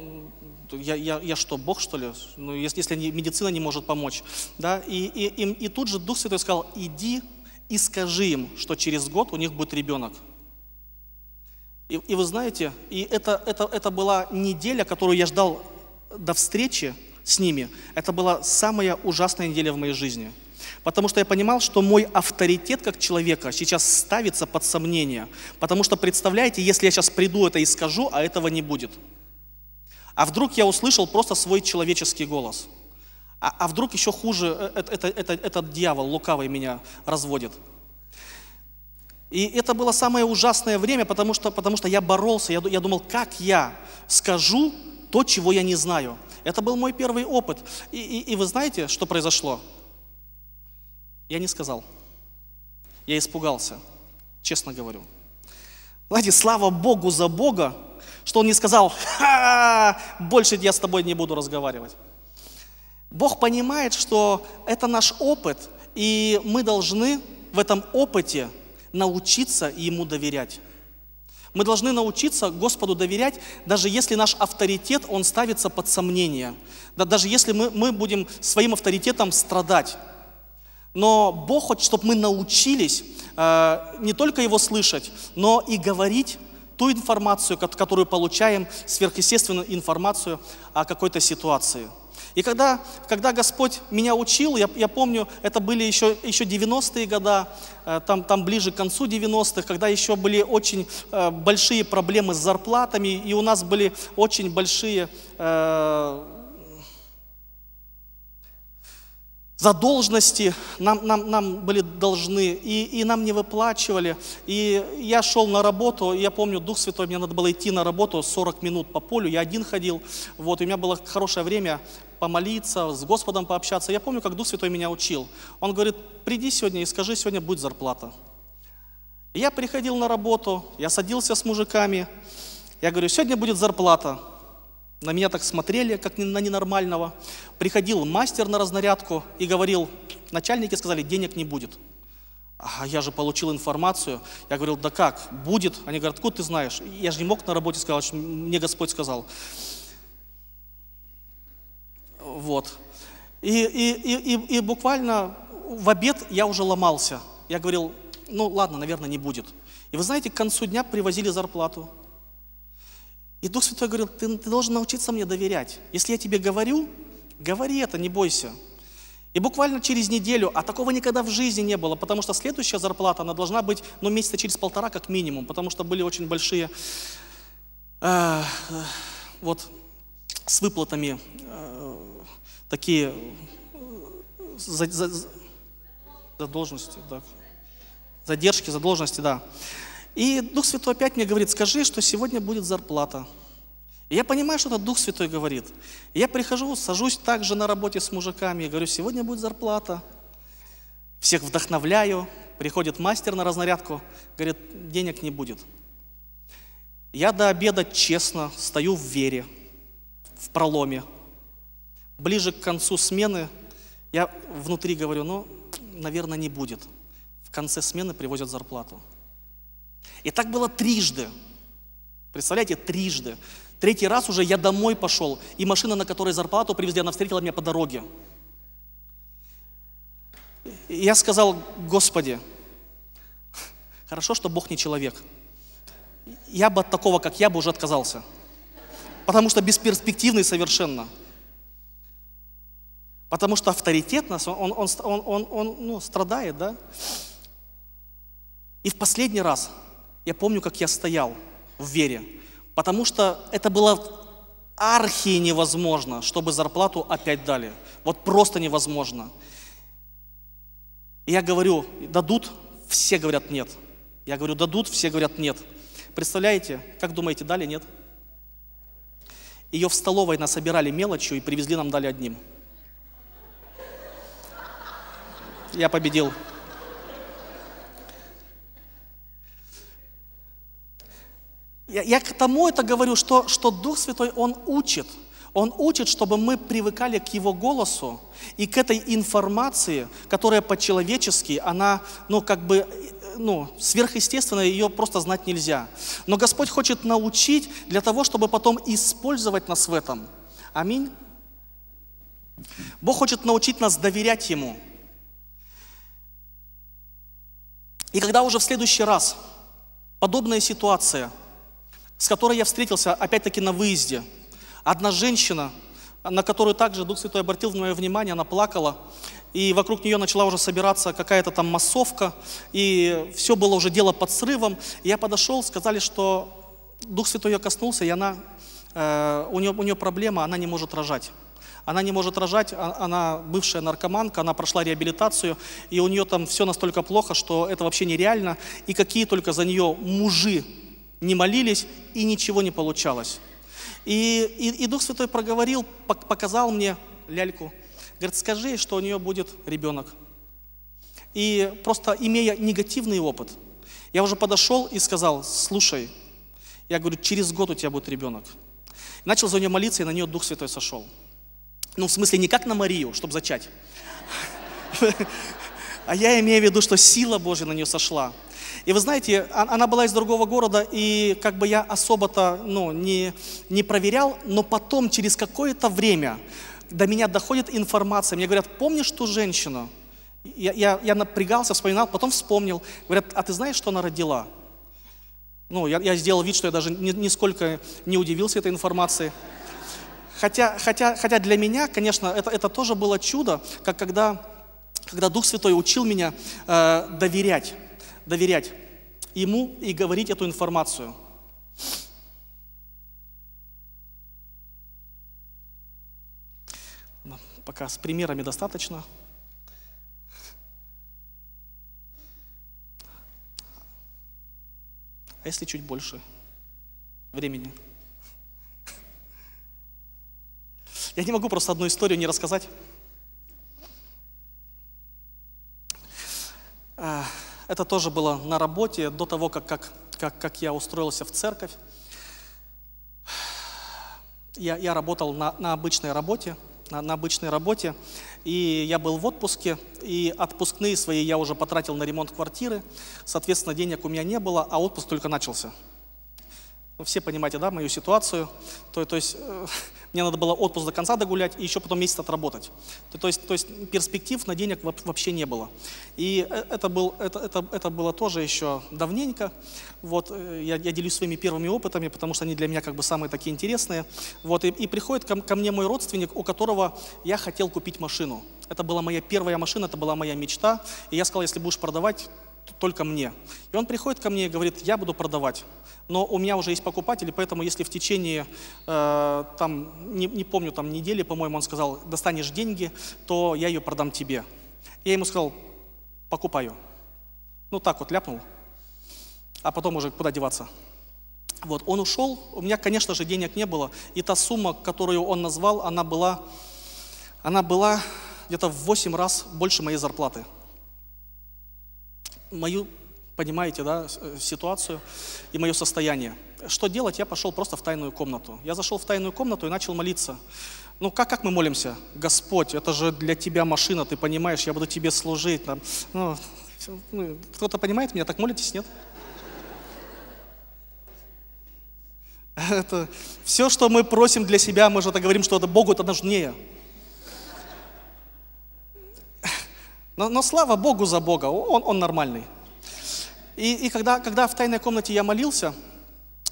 я, я, я что, Бог, что ли? Ну, если, если медицина не может помочь. Да? И, и, и, и тут же Дух Святой сказал, иди и скажи им, что через год у них будет ребенок. И, и вы знаете, и это, это, это была неделя, которую я ждал до встречи с ними. Это была самая ужасная неделя в моей жизни. Потому что я понимал, что мой авторитет как человека сейчас ставится под сомнение. Потому что, представляете, если я сейчас приду это и скажу, а этого не будет. А вдруг я услышал просто свой человеческий голос. А, а вдруг еще хуже, это, э, это, это, этот дьявол лукавый меня разводит. И это было самое ужасное время, потому что, потому что я боролся, я, я думал, как я скажу то, чего я не знаю. Это был мой первый опыт. И, и, и вы знаете, что произошло? Я не сказал. Я испугался, честно говорю. Знаете, слава Богу за Бога, что Он не сказал, Ха больше я с тобой не буду разговаривать. Бог понимает, что это наш опыт, и мы должны в этом опыте научиться Ему доверять. Мы должны научиться Господу доверять, даже если наш авторитет, он ставится под сомнение. Да, даже если мы, мы будем своим авторитетом страдать. Но Бог хочет, чтобы мы научились э, не только Его слышать, но и говорить ту информацию, которую получаем, сверхъестественную информацию о какой-то ситуации. И когда, когда Господь меня учил, я, я помню, это были еще, еще 90-е года, э, там, там ближе к концу 90-х, когда еще были очень э, большие проблемы с зарплатами, и у нас были очень большие э, задолженности нам, нам, нам были должны, и, и нам не выплачивали. И я шел на работу, я помню, Дух Святой, мне надо было идти на работу 40 минут по полю, я один ходил, вот, и у меня было хорошее время помолиться, с Господом пообщаться. Я помню, как Дух Святой меня учил. Он говорит, приди сегодня и скажи, сегодня будет зарплата. я приходил на работу, я садился с мужиками, я говорю, сегодня будет зарплата. На меня так смотрели, как на ненормального. Приходил мастер на разнарядку и говорил, начальники сказали, денег не будет. А я же получил информацию. Я говорил, да как, будет? Они говорят, откуда ты знаешь? Я же не мог на работе сказать, мне Господь сказал. Вот. И, и, и, и, и буквально в обед я уже ломался. Я говорил, ну ладно, наверное, не будет. И вы знаете, к концу дня привозили зарплату. И Дух Святой говорил, ты, ты должен научиться мне доверять. Если я тебе говорю, говори это, не бойся. И буквально через неделю, а такого никогда в жизни не было, потому что следующая зарплата, она должна быть, ну, месяца через полтора как минимум, потому что были очень большие, э, э вот, с выплатами э, такие э, за, за, задолженности, да. задержки, задолженности, да. И Дух Святой опять мне говорит, скажи, что сегодня будет зарплата. И я понимаю, что это Дух Святой говорит. И я прихожу, сажусь также на работе с мужиками и говорю, сегодня будет зарплата. Всех вдохновляю. Приходит мастер на разнарядку, говорит, денег не будет. Я до обеда честно стою в вере, в проломе. Ближе к концу смены я внутри говорю, ну, наверное, не будет. В конце смены привозят зарплату. И так было трижды. Представляете, трижды. Третий раз уже я домой пошел, и машина, на которой зарплату привезли, она встретила меня по дороге. И я сказал, Господи, хорошо, что Бог не человек. Я бы от такого, как я, бы уже отказался. Потому что бесперспективный совершенно. Потому что авторитет нас, он, он, он, он, он ну, страдает, да? И в последний раз – я помню, как я стоял в вере, потому что это было архи невозможно, чтобы зарплату опять дали. Вот просто невозможно. И я говорю, дадут? Все говорят нет. Я говорю, дадут? Все говорят нет. Представляете, как думаете, дали? Нет. Ее в столовой насобирали мелочью и привезли нам дали одним. Я победил. Я, я к тому это говорю, что, что Дух Святой, Он учит. Он учит, чтобы мы привыкали к Его голосу и к этой информации, которая по-человечески, она, ну, как бы, ну, сверхъестественно, ее просто знать нельзя. Но Господь хочет научить для того, чтобы потом использовать нас в этом. Аминь. Бог хочет научить нас доверять Ему. И когда уже в следующий раз подобная ситуация – с которой я встретился, опять-таки, на выезде. Одна женщина, на которую также Дух Святой обратил мое внимание, она плакала, и вокруг нее начала уже собираться какая-то там массовка, и все было уже дело под срывом. я подошел, сказали, что Дух Святой ее коснулся, и она, э, у, нее, у нее проблема, она не может рожать. Она не может рожать, а, она бывшая наркоманка, она прошла реабилитацию, и у нее там все настолько плохо, что это вообще нереально. И какие только за нее мужи не молились, и ничего не получалось. И, и, и Дух Святой проговорил, показал мне ляльку. Говорит, скажи, что у нее будет ребенок. И просто имея негативный опыт, я уже подошел и сказал, слушай, я говорю, через год у тебя будет ребенок. начал за нее молиться, и на нее Дух Святой сошел. Ну, в смысле, не как на Марию, чтобы зачать. А я имею в виду, что сила Божья на нее сошла. И вы знаете, а-, она была из другого города, и как бы я особо-то ну, не, не проверял, но потом, через какое-то время, до меня доходит информация, мне говорят, помнишь ту женщину? Я, я, я напрягался, вспоминал, потом вспомнил. Говорят, а ты знаешь, что она родила? Ну, я, я сделал вид, что я даже ни, нисколько не удивился этой информации. Хотя, хотя, хотя для меня, конечно, это, это тоже было чудо, как когда, когда Дух Святой учил меня э, доверять доверять ему и говорить эту информацию. Ну, пока с примерами достаточно. А если чуть больше времени? Я не могу просто одну историю не рассказать. А, это тоже было на работе до того, как, как, как, как я устроился в церковь. Я, я работал на, на обычной работе, на, на обычной работе, и я был в отпуске, и отпускные свои я уже потратил на ремонт квартиры, соответственно, денег у меня не было, а отпуск только начался. Вы все понимаете, да, мою ситуацию. То, то есть э, мне надо было отпуск до конца догулять и еще потом месяц отработать. То, то, есть, то есть перспектив на денег вообще не было. И э, это, был, это, это, это было тоже еще давненько. Вот, э, я, я делюсь своими первыми опытами, потому что они для меня как бы самые такие интересные. Вот, и, и приходит ко, ко мне мой родственник, у которого я хотел купить машину. Это была моя первая машина, это была моя мечта. И я сказал, если будешь продавать, только мне. И он приходит ко мне и говорит, я буду продавать. Но у меня уже есть покупатели, поэтому если в течение, э, там, не, не помню, там недели, по-моему, он сказал, достанешь деньги, то я ее продам тебе. Я ему сказал, покупаю. Ну так вот ляпнул, а потом уже куда деваться. Вот, он ушел, у меня, конечно же, денег не было, и та сумма, которую он назвал, она была, она была где-то в 8 раз больше моей зарплаты – мою, понимаете, да, э, ситуацию и мое состояние. Что делать? Я пошел просто в тайную комнату. Я зашел в тайную комнату и начал молиться. Ну, как, как мы молимся? Господь, это же для тебя машина, ты понимаешь, я буду тебе служить. Там, ну, ну, кто-то понимает меня, так молитесь, нет? Это все, что мы просим для себя, мы же это говорим, что это Богу это нужнее. Но, но слава Богу за Бога, он, он нормальный. И, и когда, когда в тайной комнате я молился,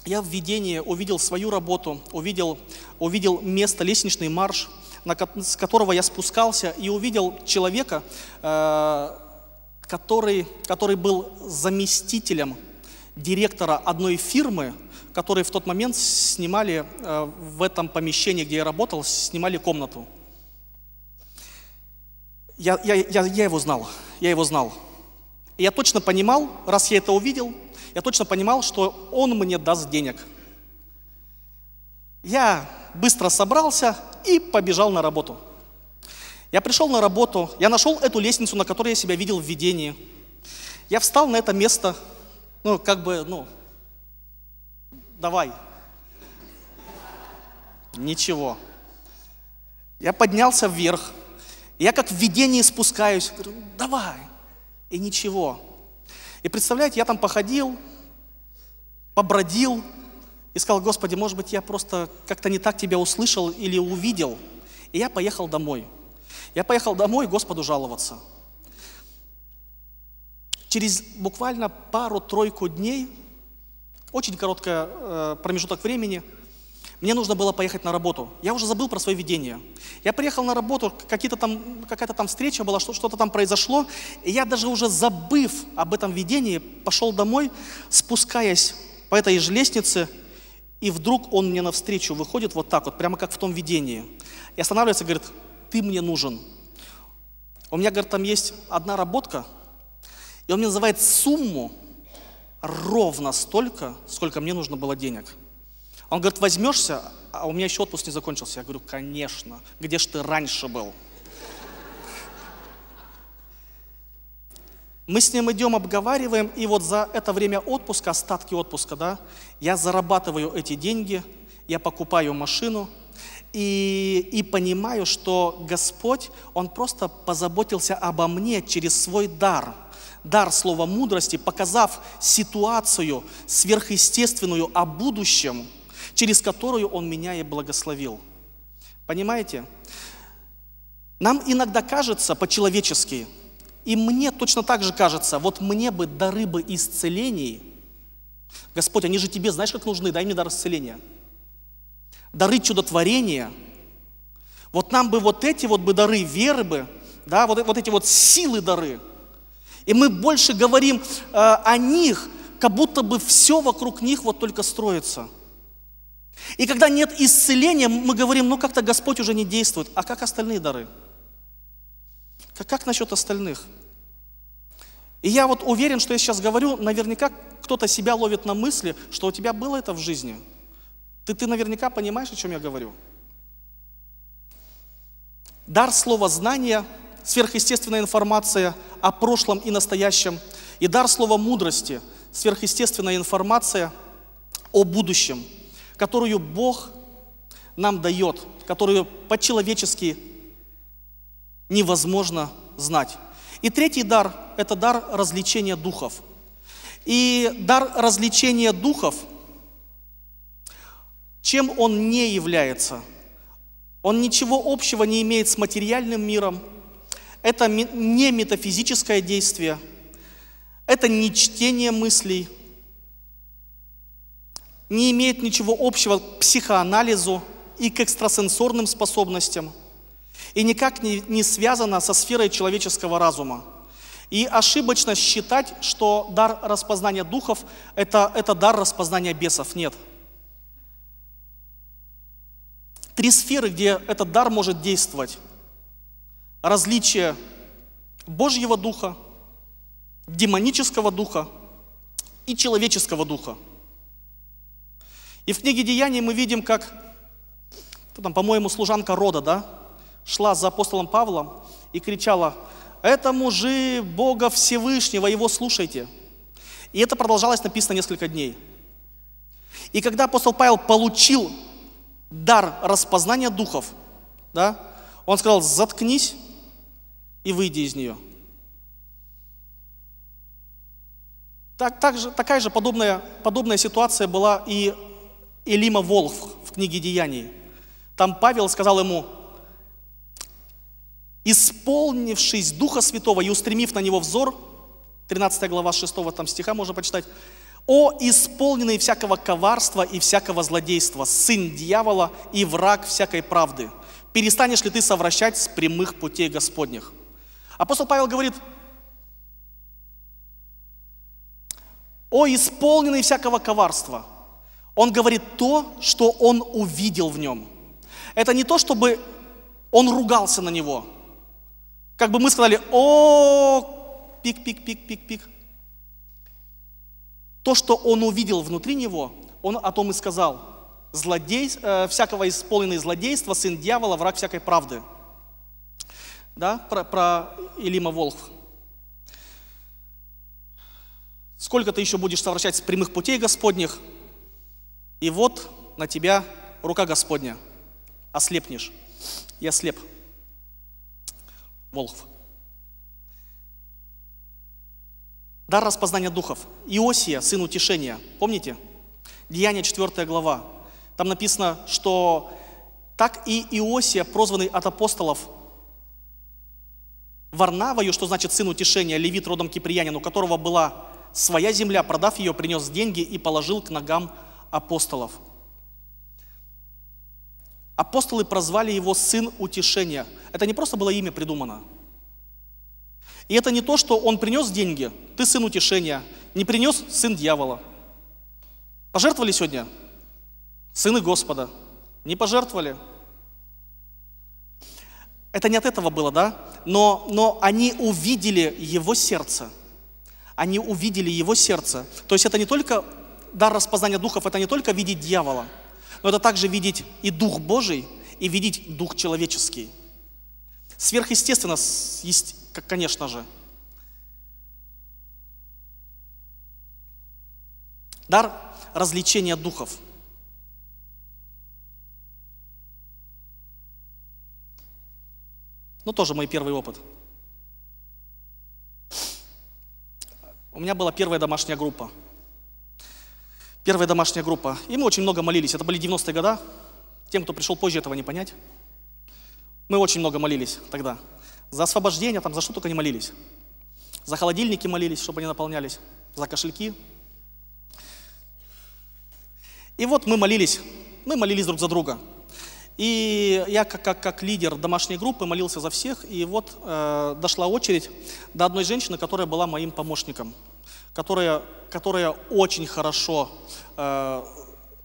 я в видении увидел свою работу, увидел, увидел место, лестничный марш, на, с которого я спускался, и увидел человека, э, который, который был заместителем директора одной фирмы, которые в тот момент снимали э, в этом помещении, где я работал, снимали комнату я, я, я, я его знал, я его знал. И я точно понимал, раз я это увидел, я точно понимал, что он мне даст денег. Я быстро собрался и побежал на работу. Я пришел на работу, я нашел эту лестницу, на которой я себя видел в видении. Я встал на это место, ну, как бы, ну, давай. Ничего. Я поднялся вверх, я как в видении спускаюсь, говорю, «Ну, давай. И ничего. И представляете, я там походил, побродил и сказал, Господи, может быть, я просто как-то не так тебя услышал или увидел. И я поехал домой. Я поехал домой Господу жаловаться. Через буквально пару-тройку дней, очень короткий э, промежуток времени – мне нужно было поехать на работу. Я уже забыл про свои видение. Я приехал на работу, какие-то там, какая-то там встреча была, что-то там произошло. И я даже уже забыв об этом видении, пошел домой, спускаясь по этой же лестнице, и вдруг он мне навстречу выходит вот так вот, прямо как в том видении. И останавливается и говорит, ты мне нужен. У меня, говорит, там есть одна работка, и он мне называет сумму ровно столько, сколько мне нужно было денег – он говорит, возьмешься? А у меня еще отпуск не закончился. Я говорю, конечно. Где ж ты раньше был? Мы с ним идем, обговариваем, и вот за это время отпуска, остатки отпуска, да, я зарабатываю эти деньги, я покупаю машину, и, и понимаю, что Господь, Он просто позаботился обо мне через свой дар, дар слова мудрости, показав ситуацию сверхъестественную о будущем, через которую Он меня и благословил. Понимаете? Нам иногда кажется по-человечески, и мне точно так же кажется, вот мне бы дары бы исцелений. Господь, они же тебе, знаешь, как нужны, дай мне дар исцеления. Дары чудотворения. Вот нам бы вот эти вот бы дары веры бы, да, вот, вот эти вот силы дары. И мы больше говорим э, о них, как будто бы все вокруг них вот только строится. И когда нет исцеления, мы говорим, ну как-то Господь уже не действует. А как остальные дары? Как, как насчет остальных? И я вот уверен, что я сейчас говорю, наверняка кто-то себя ловит на мысли, что у тебя было это в жизни. Ты, ты наверняка понимаешь, о чем я говорю. Дар слова знания, сверхъестественная информация о прошлом и настоящем, и дар слова мудрости, сверхъестественная информация о будущем – которую Бог нам дает, которую по-человечески невозможно знать. И третий дар – это дар развлечения духов. И дар развлечения духов, чем он не является? Он ничего общего не имеет с материальным миром. Это не метафизическое действие. Это не чтение мыслей – не имеет ничего общего к психоанализу и к экстрасенсорным способностям, и никак не, не связана со сферой человеческого разума. И ошибочно считать, что дар распознания духов это, – это дар распознания бесов. Нет. Три сферы, где этот дар может действовать. Различие Божьего духа, демонического духа и человеческого духа – и в книге Деяний мы видим, как, там, по-моему, служанка рода, да, шла за апостолом Павлом и кричала, «Это мужи Бога Всевышнего, его слушайте». И это продолжалось, написано, несколько дней. И когда апостол Павел получил дар распознания духов, да, он сказал, заткнись и выйди из нее. Так, так же, такая же подобная, подобная ситуация была и Элима Волф в книге «Деяний». Там Павел сказал ему, исполнившись Духа Святого и устремив на него взор, 13 глава 6 там стиха можно почитать, «О, исполненный всякого коварства и всякого злодейства, сын дьявола и враг всякой правды, перестанешь ли ты совращать с прямых путей Господних?» Апостол Павел говорит, «О, исполненный всякого коварства, он говорит то, что он увидел в нем. Это не то, чтобы он ругался на него. Как бы мы сказали, о, пик, пик, пик, пик, пик. То, что он увидел внутри него, он о том и сказал. Злодей, э, всякого исполненный злодейства, сын дьявола, враг всякой правды. Да, про, про Илима Волх. Сколько ты еще будешь совращать с прямых путей Господних – и вот на тебя рука Господня, ослепнешь. Я слеп. Волхв. Дар распознания духов. Иосия, сын утешения. Помните? Деяние 4 глава. Там написано, что так и Иосия, прозванный от апостолов Варнавою, что значит сын утешения, левит родом киприянин, у которого была своя земля, продав ее, принес деньги и положил к ногам апостолов. Апостолы прозвали его «сын утешения». Это не просто было имя придумано. И это не то, что он принес деньги, ты сын утешения, не принес сын дьявола. Пожертвовали сегодня? Сыны Господа. Не пожертвовали? Это не от этого было, да? Но, но они увидели его сердце. Они увидели его сердце. То есть это не только дар распознания духов – это не только видеть дьявола, но это также видеть и Дух Божий, и видеть Дух человеческий. Сверхъестественно, конечно же. Дар развлечения духов. Ну, тоже мой первый опыт. У меня была первая домашняя группа – Первая домашняя группа. И мы очень много молились. Это были 90-е годы. Тем, кто пришел позже, этого не понять. Мы очень много молились тогда. За освобождение, там, за что только не молились. За холодильники молились, чтобы они наполнялись. За кошельки. И вот мы молились. Мы молились друг за друга. И я как, как, как лидер домашней группы молился за всех, и вот э, дошла очередь до одной женщины, которая была моим помощником которая, которая очень хорошо, э,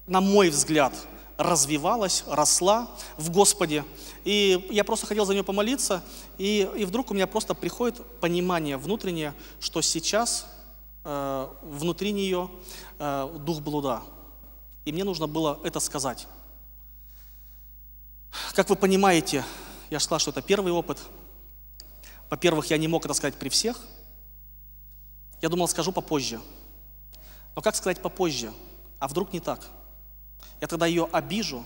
на мой взгляд, развивалась, росла в Господе. И я просто хотел за нее помолиться, и, и вдруг у меня просто приходит понимание внутреннее, что сейчас э, внутри нее э, дух блуда. И мне нужно было это сказать. Как вы понимаете, я же сказал, что это первый опыт. Во-первых, я не мог это сказать при всех – я думал, скажу попозже. Но как сказать попозже? А вдруг не так? Я тогда ее обижу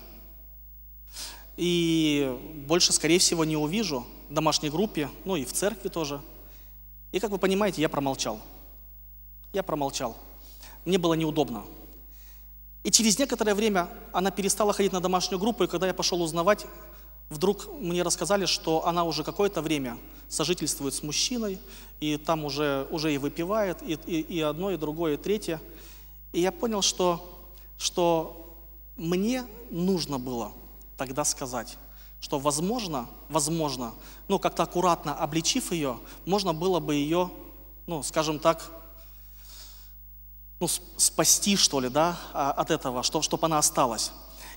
и больше, скорее всего, не увижу в домашней группе, ну и в церкви тоже. И, как вы понимаете, я промолчал. Я промолчал. Мне было неудобно. И через некоторое время она перестала ходить на домашнюю группу, и когда я пошел узнавать, вдруг мне рассказали, что она уже какое-то время сожительствует с мужчиной, и там уже, уже и выпивает, и, и, и одно, и другое, и третье. И я понял, что, что мне нужно было тогда сказать, что возможно, возможно, ну как-то аккуратно обличив ее, можно было бы ее, ну скажем так, ну, спасти, что ли, да, а, от этого, что, чтобы она осталась.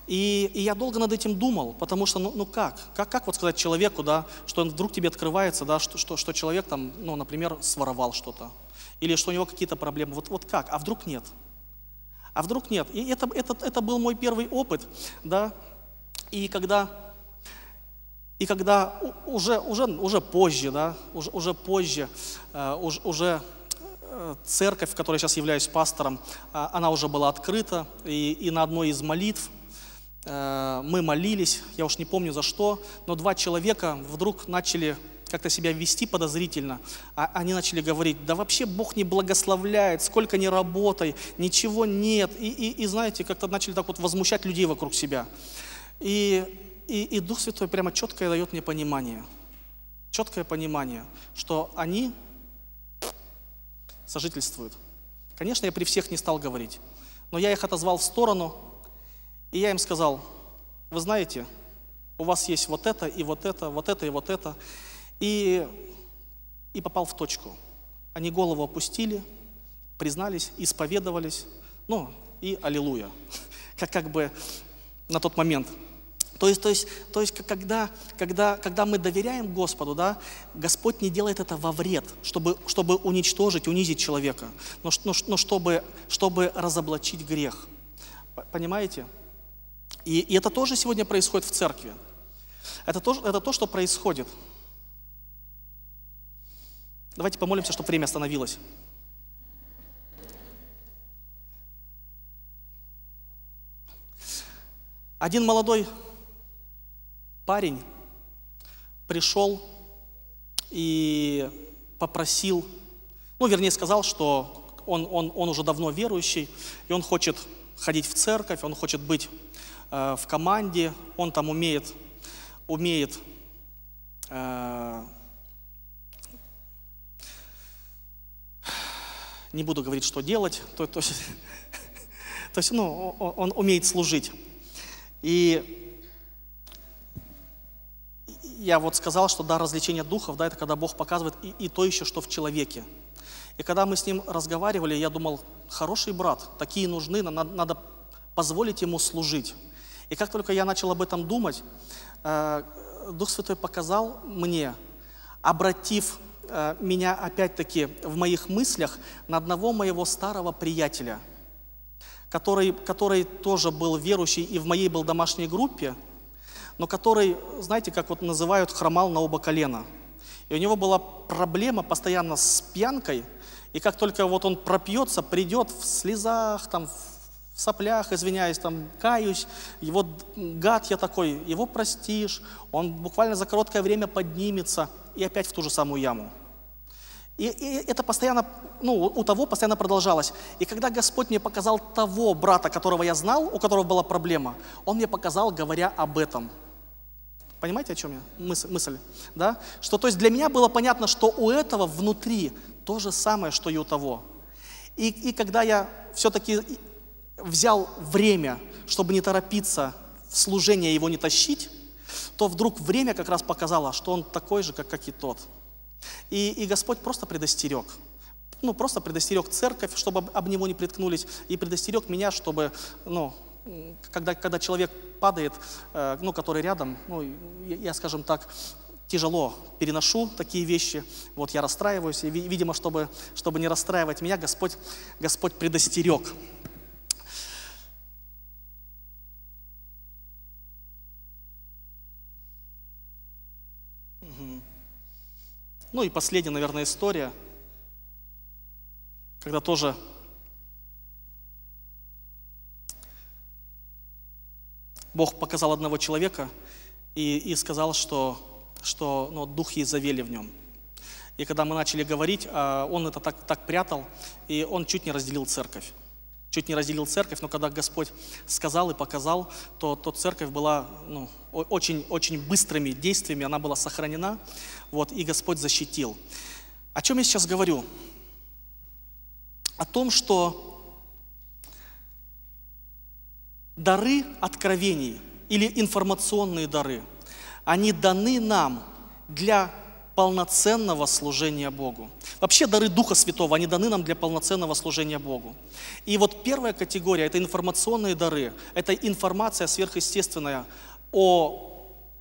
И, и я долго над этим думал, потому что, ну, ну как? как? Как вот сказать человеку, да, что он вдруг тебе открывается, да, что, что, что человек там, ну, например, своровал что-то, или что у него какие-то проблемы. Вот, вот как? А вдруг нет? А вдруг нет? И это, это, это был мой первый опыт, да. И когда, и когда уже, уже, уже позже, да, уже, уже позже, э, уже, уже э, церковь, в которой я сейчас являюсь пастором, а, она уже была открыта, и, и на одной из молитв – Э, мы молились, я уж не помню за что, но два человека вдруг начали как-то себя вести подозрительно. А они начали говорить, да вообще Бог не благословляет, сколько не работай, ничего нет. И, и, и знаете, как-то начали так вот возмущать людей вокруг себя. И, и, и Дух Святой прямо четкое дает мне понимание, четкое понимание, что они сожительствуют. Конечно, я при всех не стал говорить, но я их отозвал в сторону – и я им сказал, вы знаете, у вас есть вот это и вот это, вот это и вот это. И, и попал в точку. Они голову опустили, признались, исповедовались. Ну, и аллилуйя. Как, как бы на тот момент. То есть, то есть, то есть когда, когда, когда мы доверяем Господу, да, Господь не делает это во вред, чтобы, чтобы уничтожить, унизить человека, но, но, но чтобы, чтобы разоблачить грех. Понимаете? И, и это тоже сегодня происходит в церкви. Это то, это то, что происходит. Давайте помолимся, чтобы время остановилось. Один молодой парень пришел и попросил, ну, вернее, сказал, что он, он, он уже давно верующий, и он хочет ходить в церковь, он хочет быть Э, в команде, он там умеет, умеет э, не буду говорить, что делать, то, то, есть, то есть ну, он умеет служить. И я вот сказал, что да, развлечение духов, да, это когда Бог показывает и, и то еще, что в человеке. И когда мы с ним разговаривали, я думал, хороший брат, такие нужны, надо, надо позволить ему служить. И как только я начал об этом думать, э, Дух Святой показал мне, обратив э, меня опять-таки в моих мыслях на одного моего старого приятеля, который, который тоже был верующий и в моей был домашней группе, но который, знаете, как вот называют, хромал на оба колена. И у него была проблема постоянно с пьянкой, и как только вот он пропьется, придет в слезах, там, в в соплях, извиняюсь, там, каюсь, его гад я такой, его простишь, он буквально за короткое время поднимется и опять в ту же самую яму. И, и это постоянно, ну, у того постоянно продолжалось. И когда Господь мне показал того брата, которого я знал, у которого была проблема, Он мне показал, говоря об этом. Понимаете, о чем я? Мысль, мысль, да? Что, то есть для меня было понятно, что у этого внутри то же самое, что и у того. И, и когда я все-таки взял время, чтобы не торопиться в служение его не тащить, то вдруг время как раз показало, что он такой же, как, как и тот. И, и Господь просто предостерег. Ну, просто предостерег церковь, чтобы об, него не приткнулись, и предостерег меня, чтобы, ну, когда, когда человек падает, э, ну, который рядом, ну, я, я, скажем так, тяжело переношу такие вещи, вот я расстраиваюсь, и, видимо, чтобы, чтобы не расстраивать меня, Господь, Господь предостерег. Ну и последняя, наверное, история, когда тоже Бог показал одного человека и, и сказал, что, что ну, дух Изавели в нем. И когда мы начали говорить, а, он это так, так прятал, и он чуть не разделил церковь чуть не разделил церковь, но когда Господь сказал и показал, то, то церковь была ну, очень, очень быстрыми действиями, она была сохранена, вот, и Господь защитил. О чем я сейчас говорю? О том, что дары откровений или информационные дары, они даны нам для полноценного служения Богу. Вообще дары Духа Святого, они даны нам для полноценного служения Богу. И вот первая категория – это информационные дары, это информация сверхъестественная о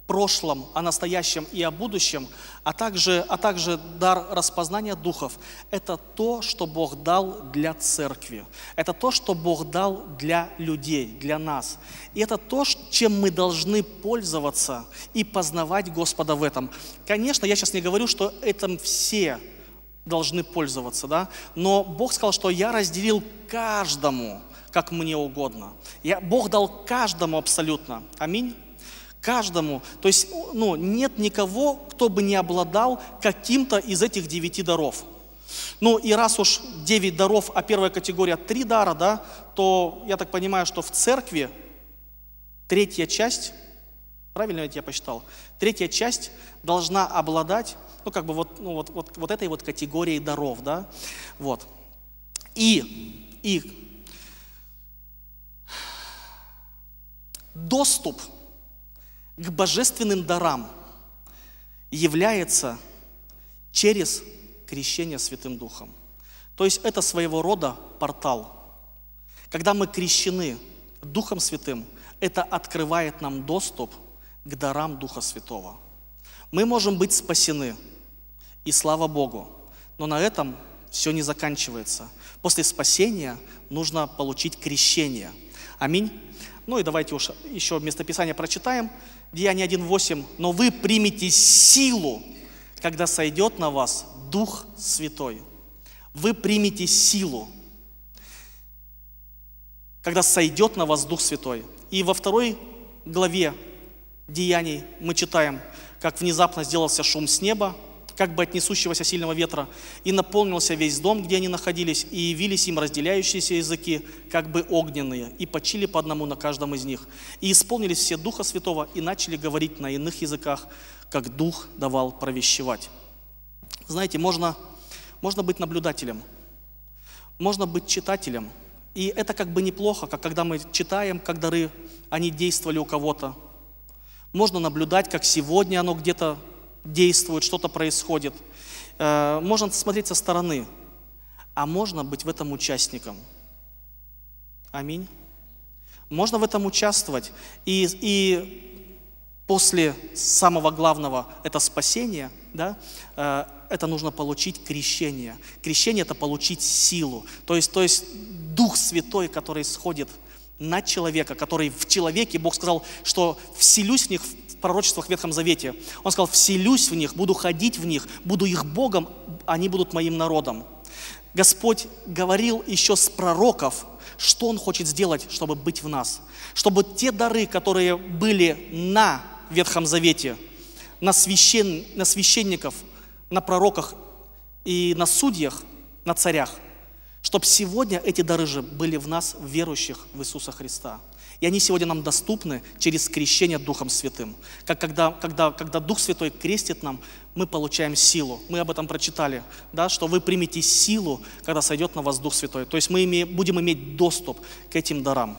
прошлом, о настоящем и о будущем, а также, а также дар распознания духов – это то, что Бог дал для церкви. Это то, что Бог дал для людей, для нас. И это то, чем мы должны пользоваться и познавать Господа в этом. Конечно, я сейчас не говорю, что этим все должны пользоваться, да? но Бог сказал, что я разделил каждому, как мне угодно. Я, Бог дал каждому абсолютно. Аминь. Каждому, то есть ну, нет никого, кто бы не обладал каким-то из этих девяти даров. Ну и раз уж девять даров, а первая категория три дара, да, то я так понимаю, что в церкви третья часть, правильно ведь я посчитал, третья часть должна обладать, ну как бы вот, ну, вот, вот, вот этой вот категорией даров, да, вот. И, и доступ – к божественным дарам является через крещение Святым Духом. То есть это своего рода портал. Когда мы крещены Духом Святым, это открывает нам доступ к дарам Духа Святого. Мы можем быть спасены, и слава Богу, но на этом все не заканчивается. После спасения нужно получить крещение. Аминь. Ну и давайте уж еще местописание прочитаем. Деяние 1.8. «Но вы примете силу, когда сойдет на вас Дух Святой». Вы примете силу, когда сойдет на вас Дух Святой. И во второй главе Деяний мы читаем, как внезапно сделался шум с неба, как бы от несущегося сильного ветра, и наполнился весь дом, где они находились, и явились им разделяющиеся языки, как бы огненные, и почили по одному на каждом из них. И исполнились все Духа Святого, и начали говорить на иных языках, как Дух давал провещевать. Знаете, можно, можно быть наблюдателем, можно быть читателем, и это как бы неплохо, как когда мы читаем, как дары, они действовали у кого-то. Можно наблюдать, как сегодня оно где-то действует, что-то происходит. Э, можно смотреть со стороны, а можно быть в этом участником. Аминь. Можно в этом участвовать. И, и после самого главного – это спасение, да, э, это нужно получить крещение. Крещение – это получить силу. То есть, то есть Дух Святой, который исходит на человека, который в человеке, Бог сказал, что вселюсь в них пророчествах в Ветхом Завете. Он сказал, вселюсь в них, буду ходить в них, буду их Богом, они будут моим народом. Господь говорил еще с пророков, что Он хочет сделать, чтобы быть в нас. Чтобы те дары, которые были на Ветхом Завете, на, священ, на священников, на пророках и на судьях, на царях, чтобы сегодня эти дары же были в нас, верующих в Иисуса Христа. И они сегодня нам доступны через крещение Духом Святым. Как когда, когда, когда Дух Святой крестит нам, мы получаем силу. Мы об этом прочитали, да, что вы примете силу, когда сойдет на вас Дух Святой. То есть мы име, будем иметь доступ к этим дарам.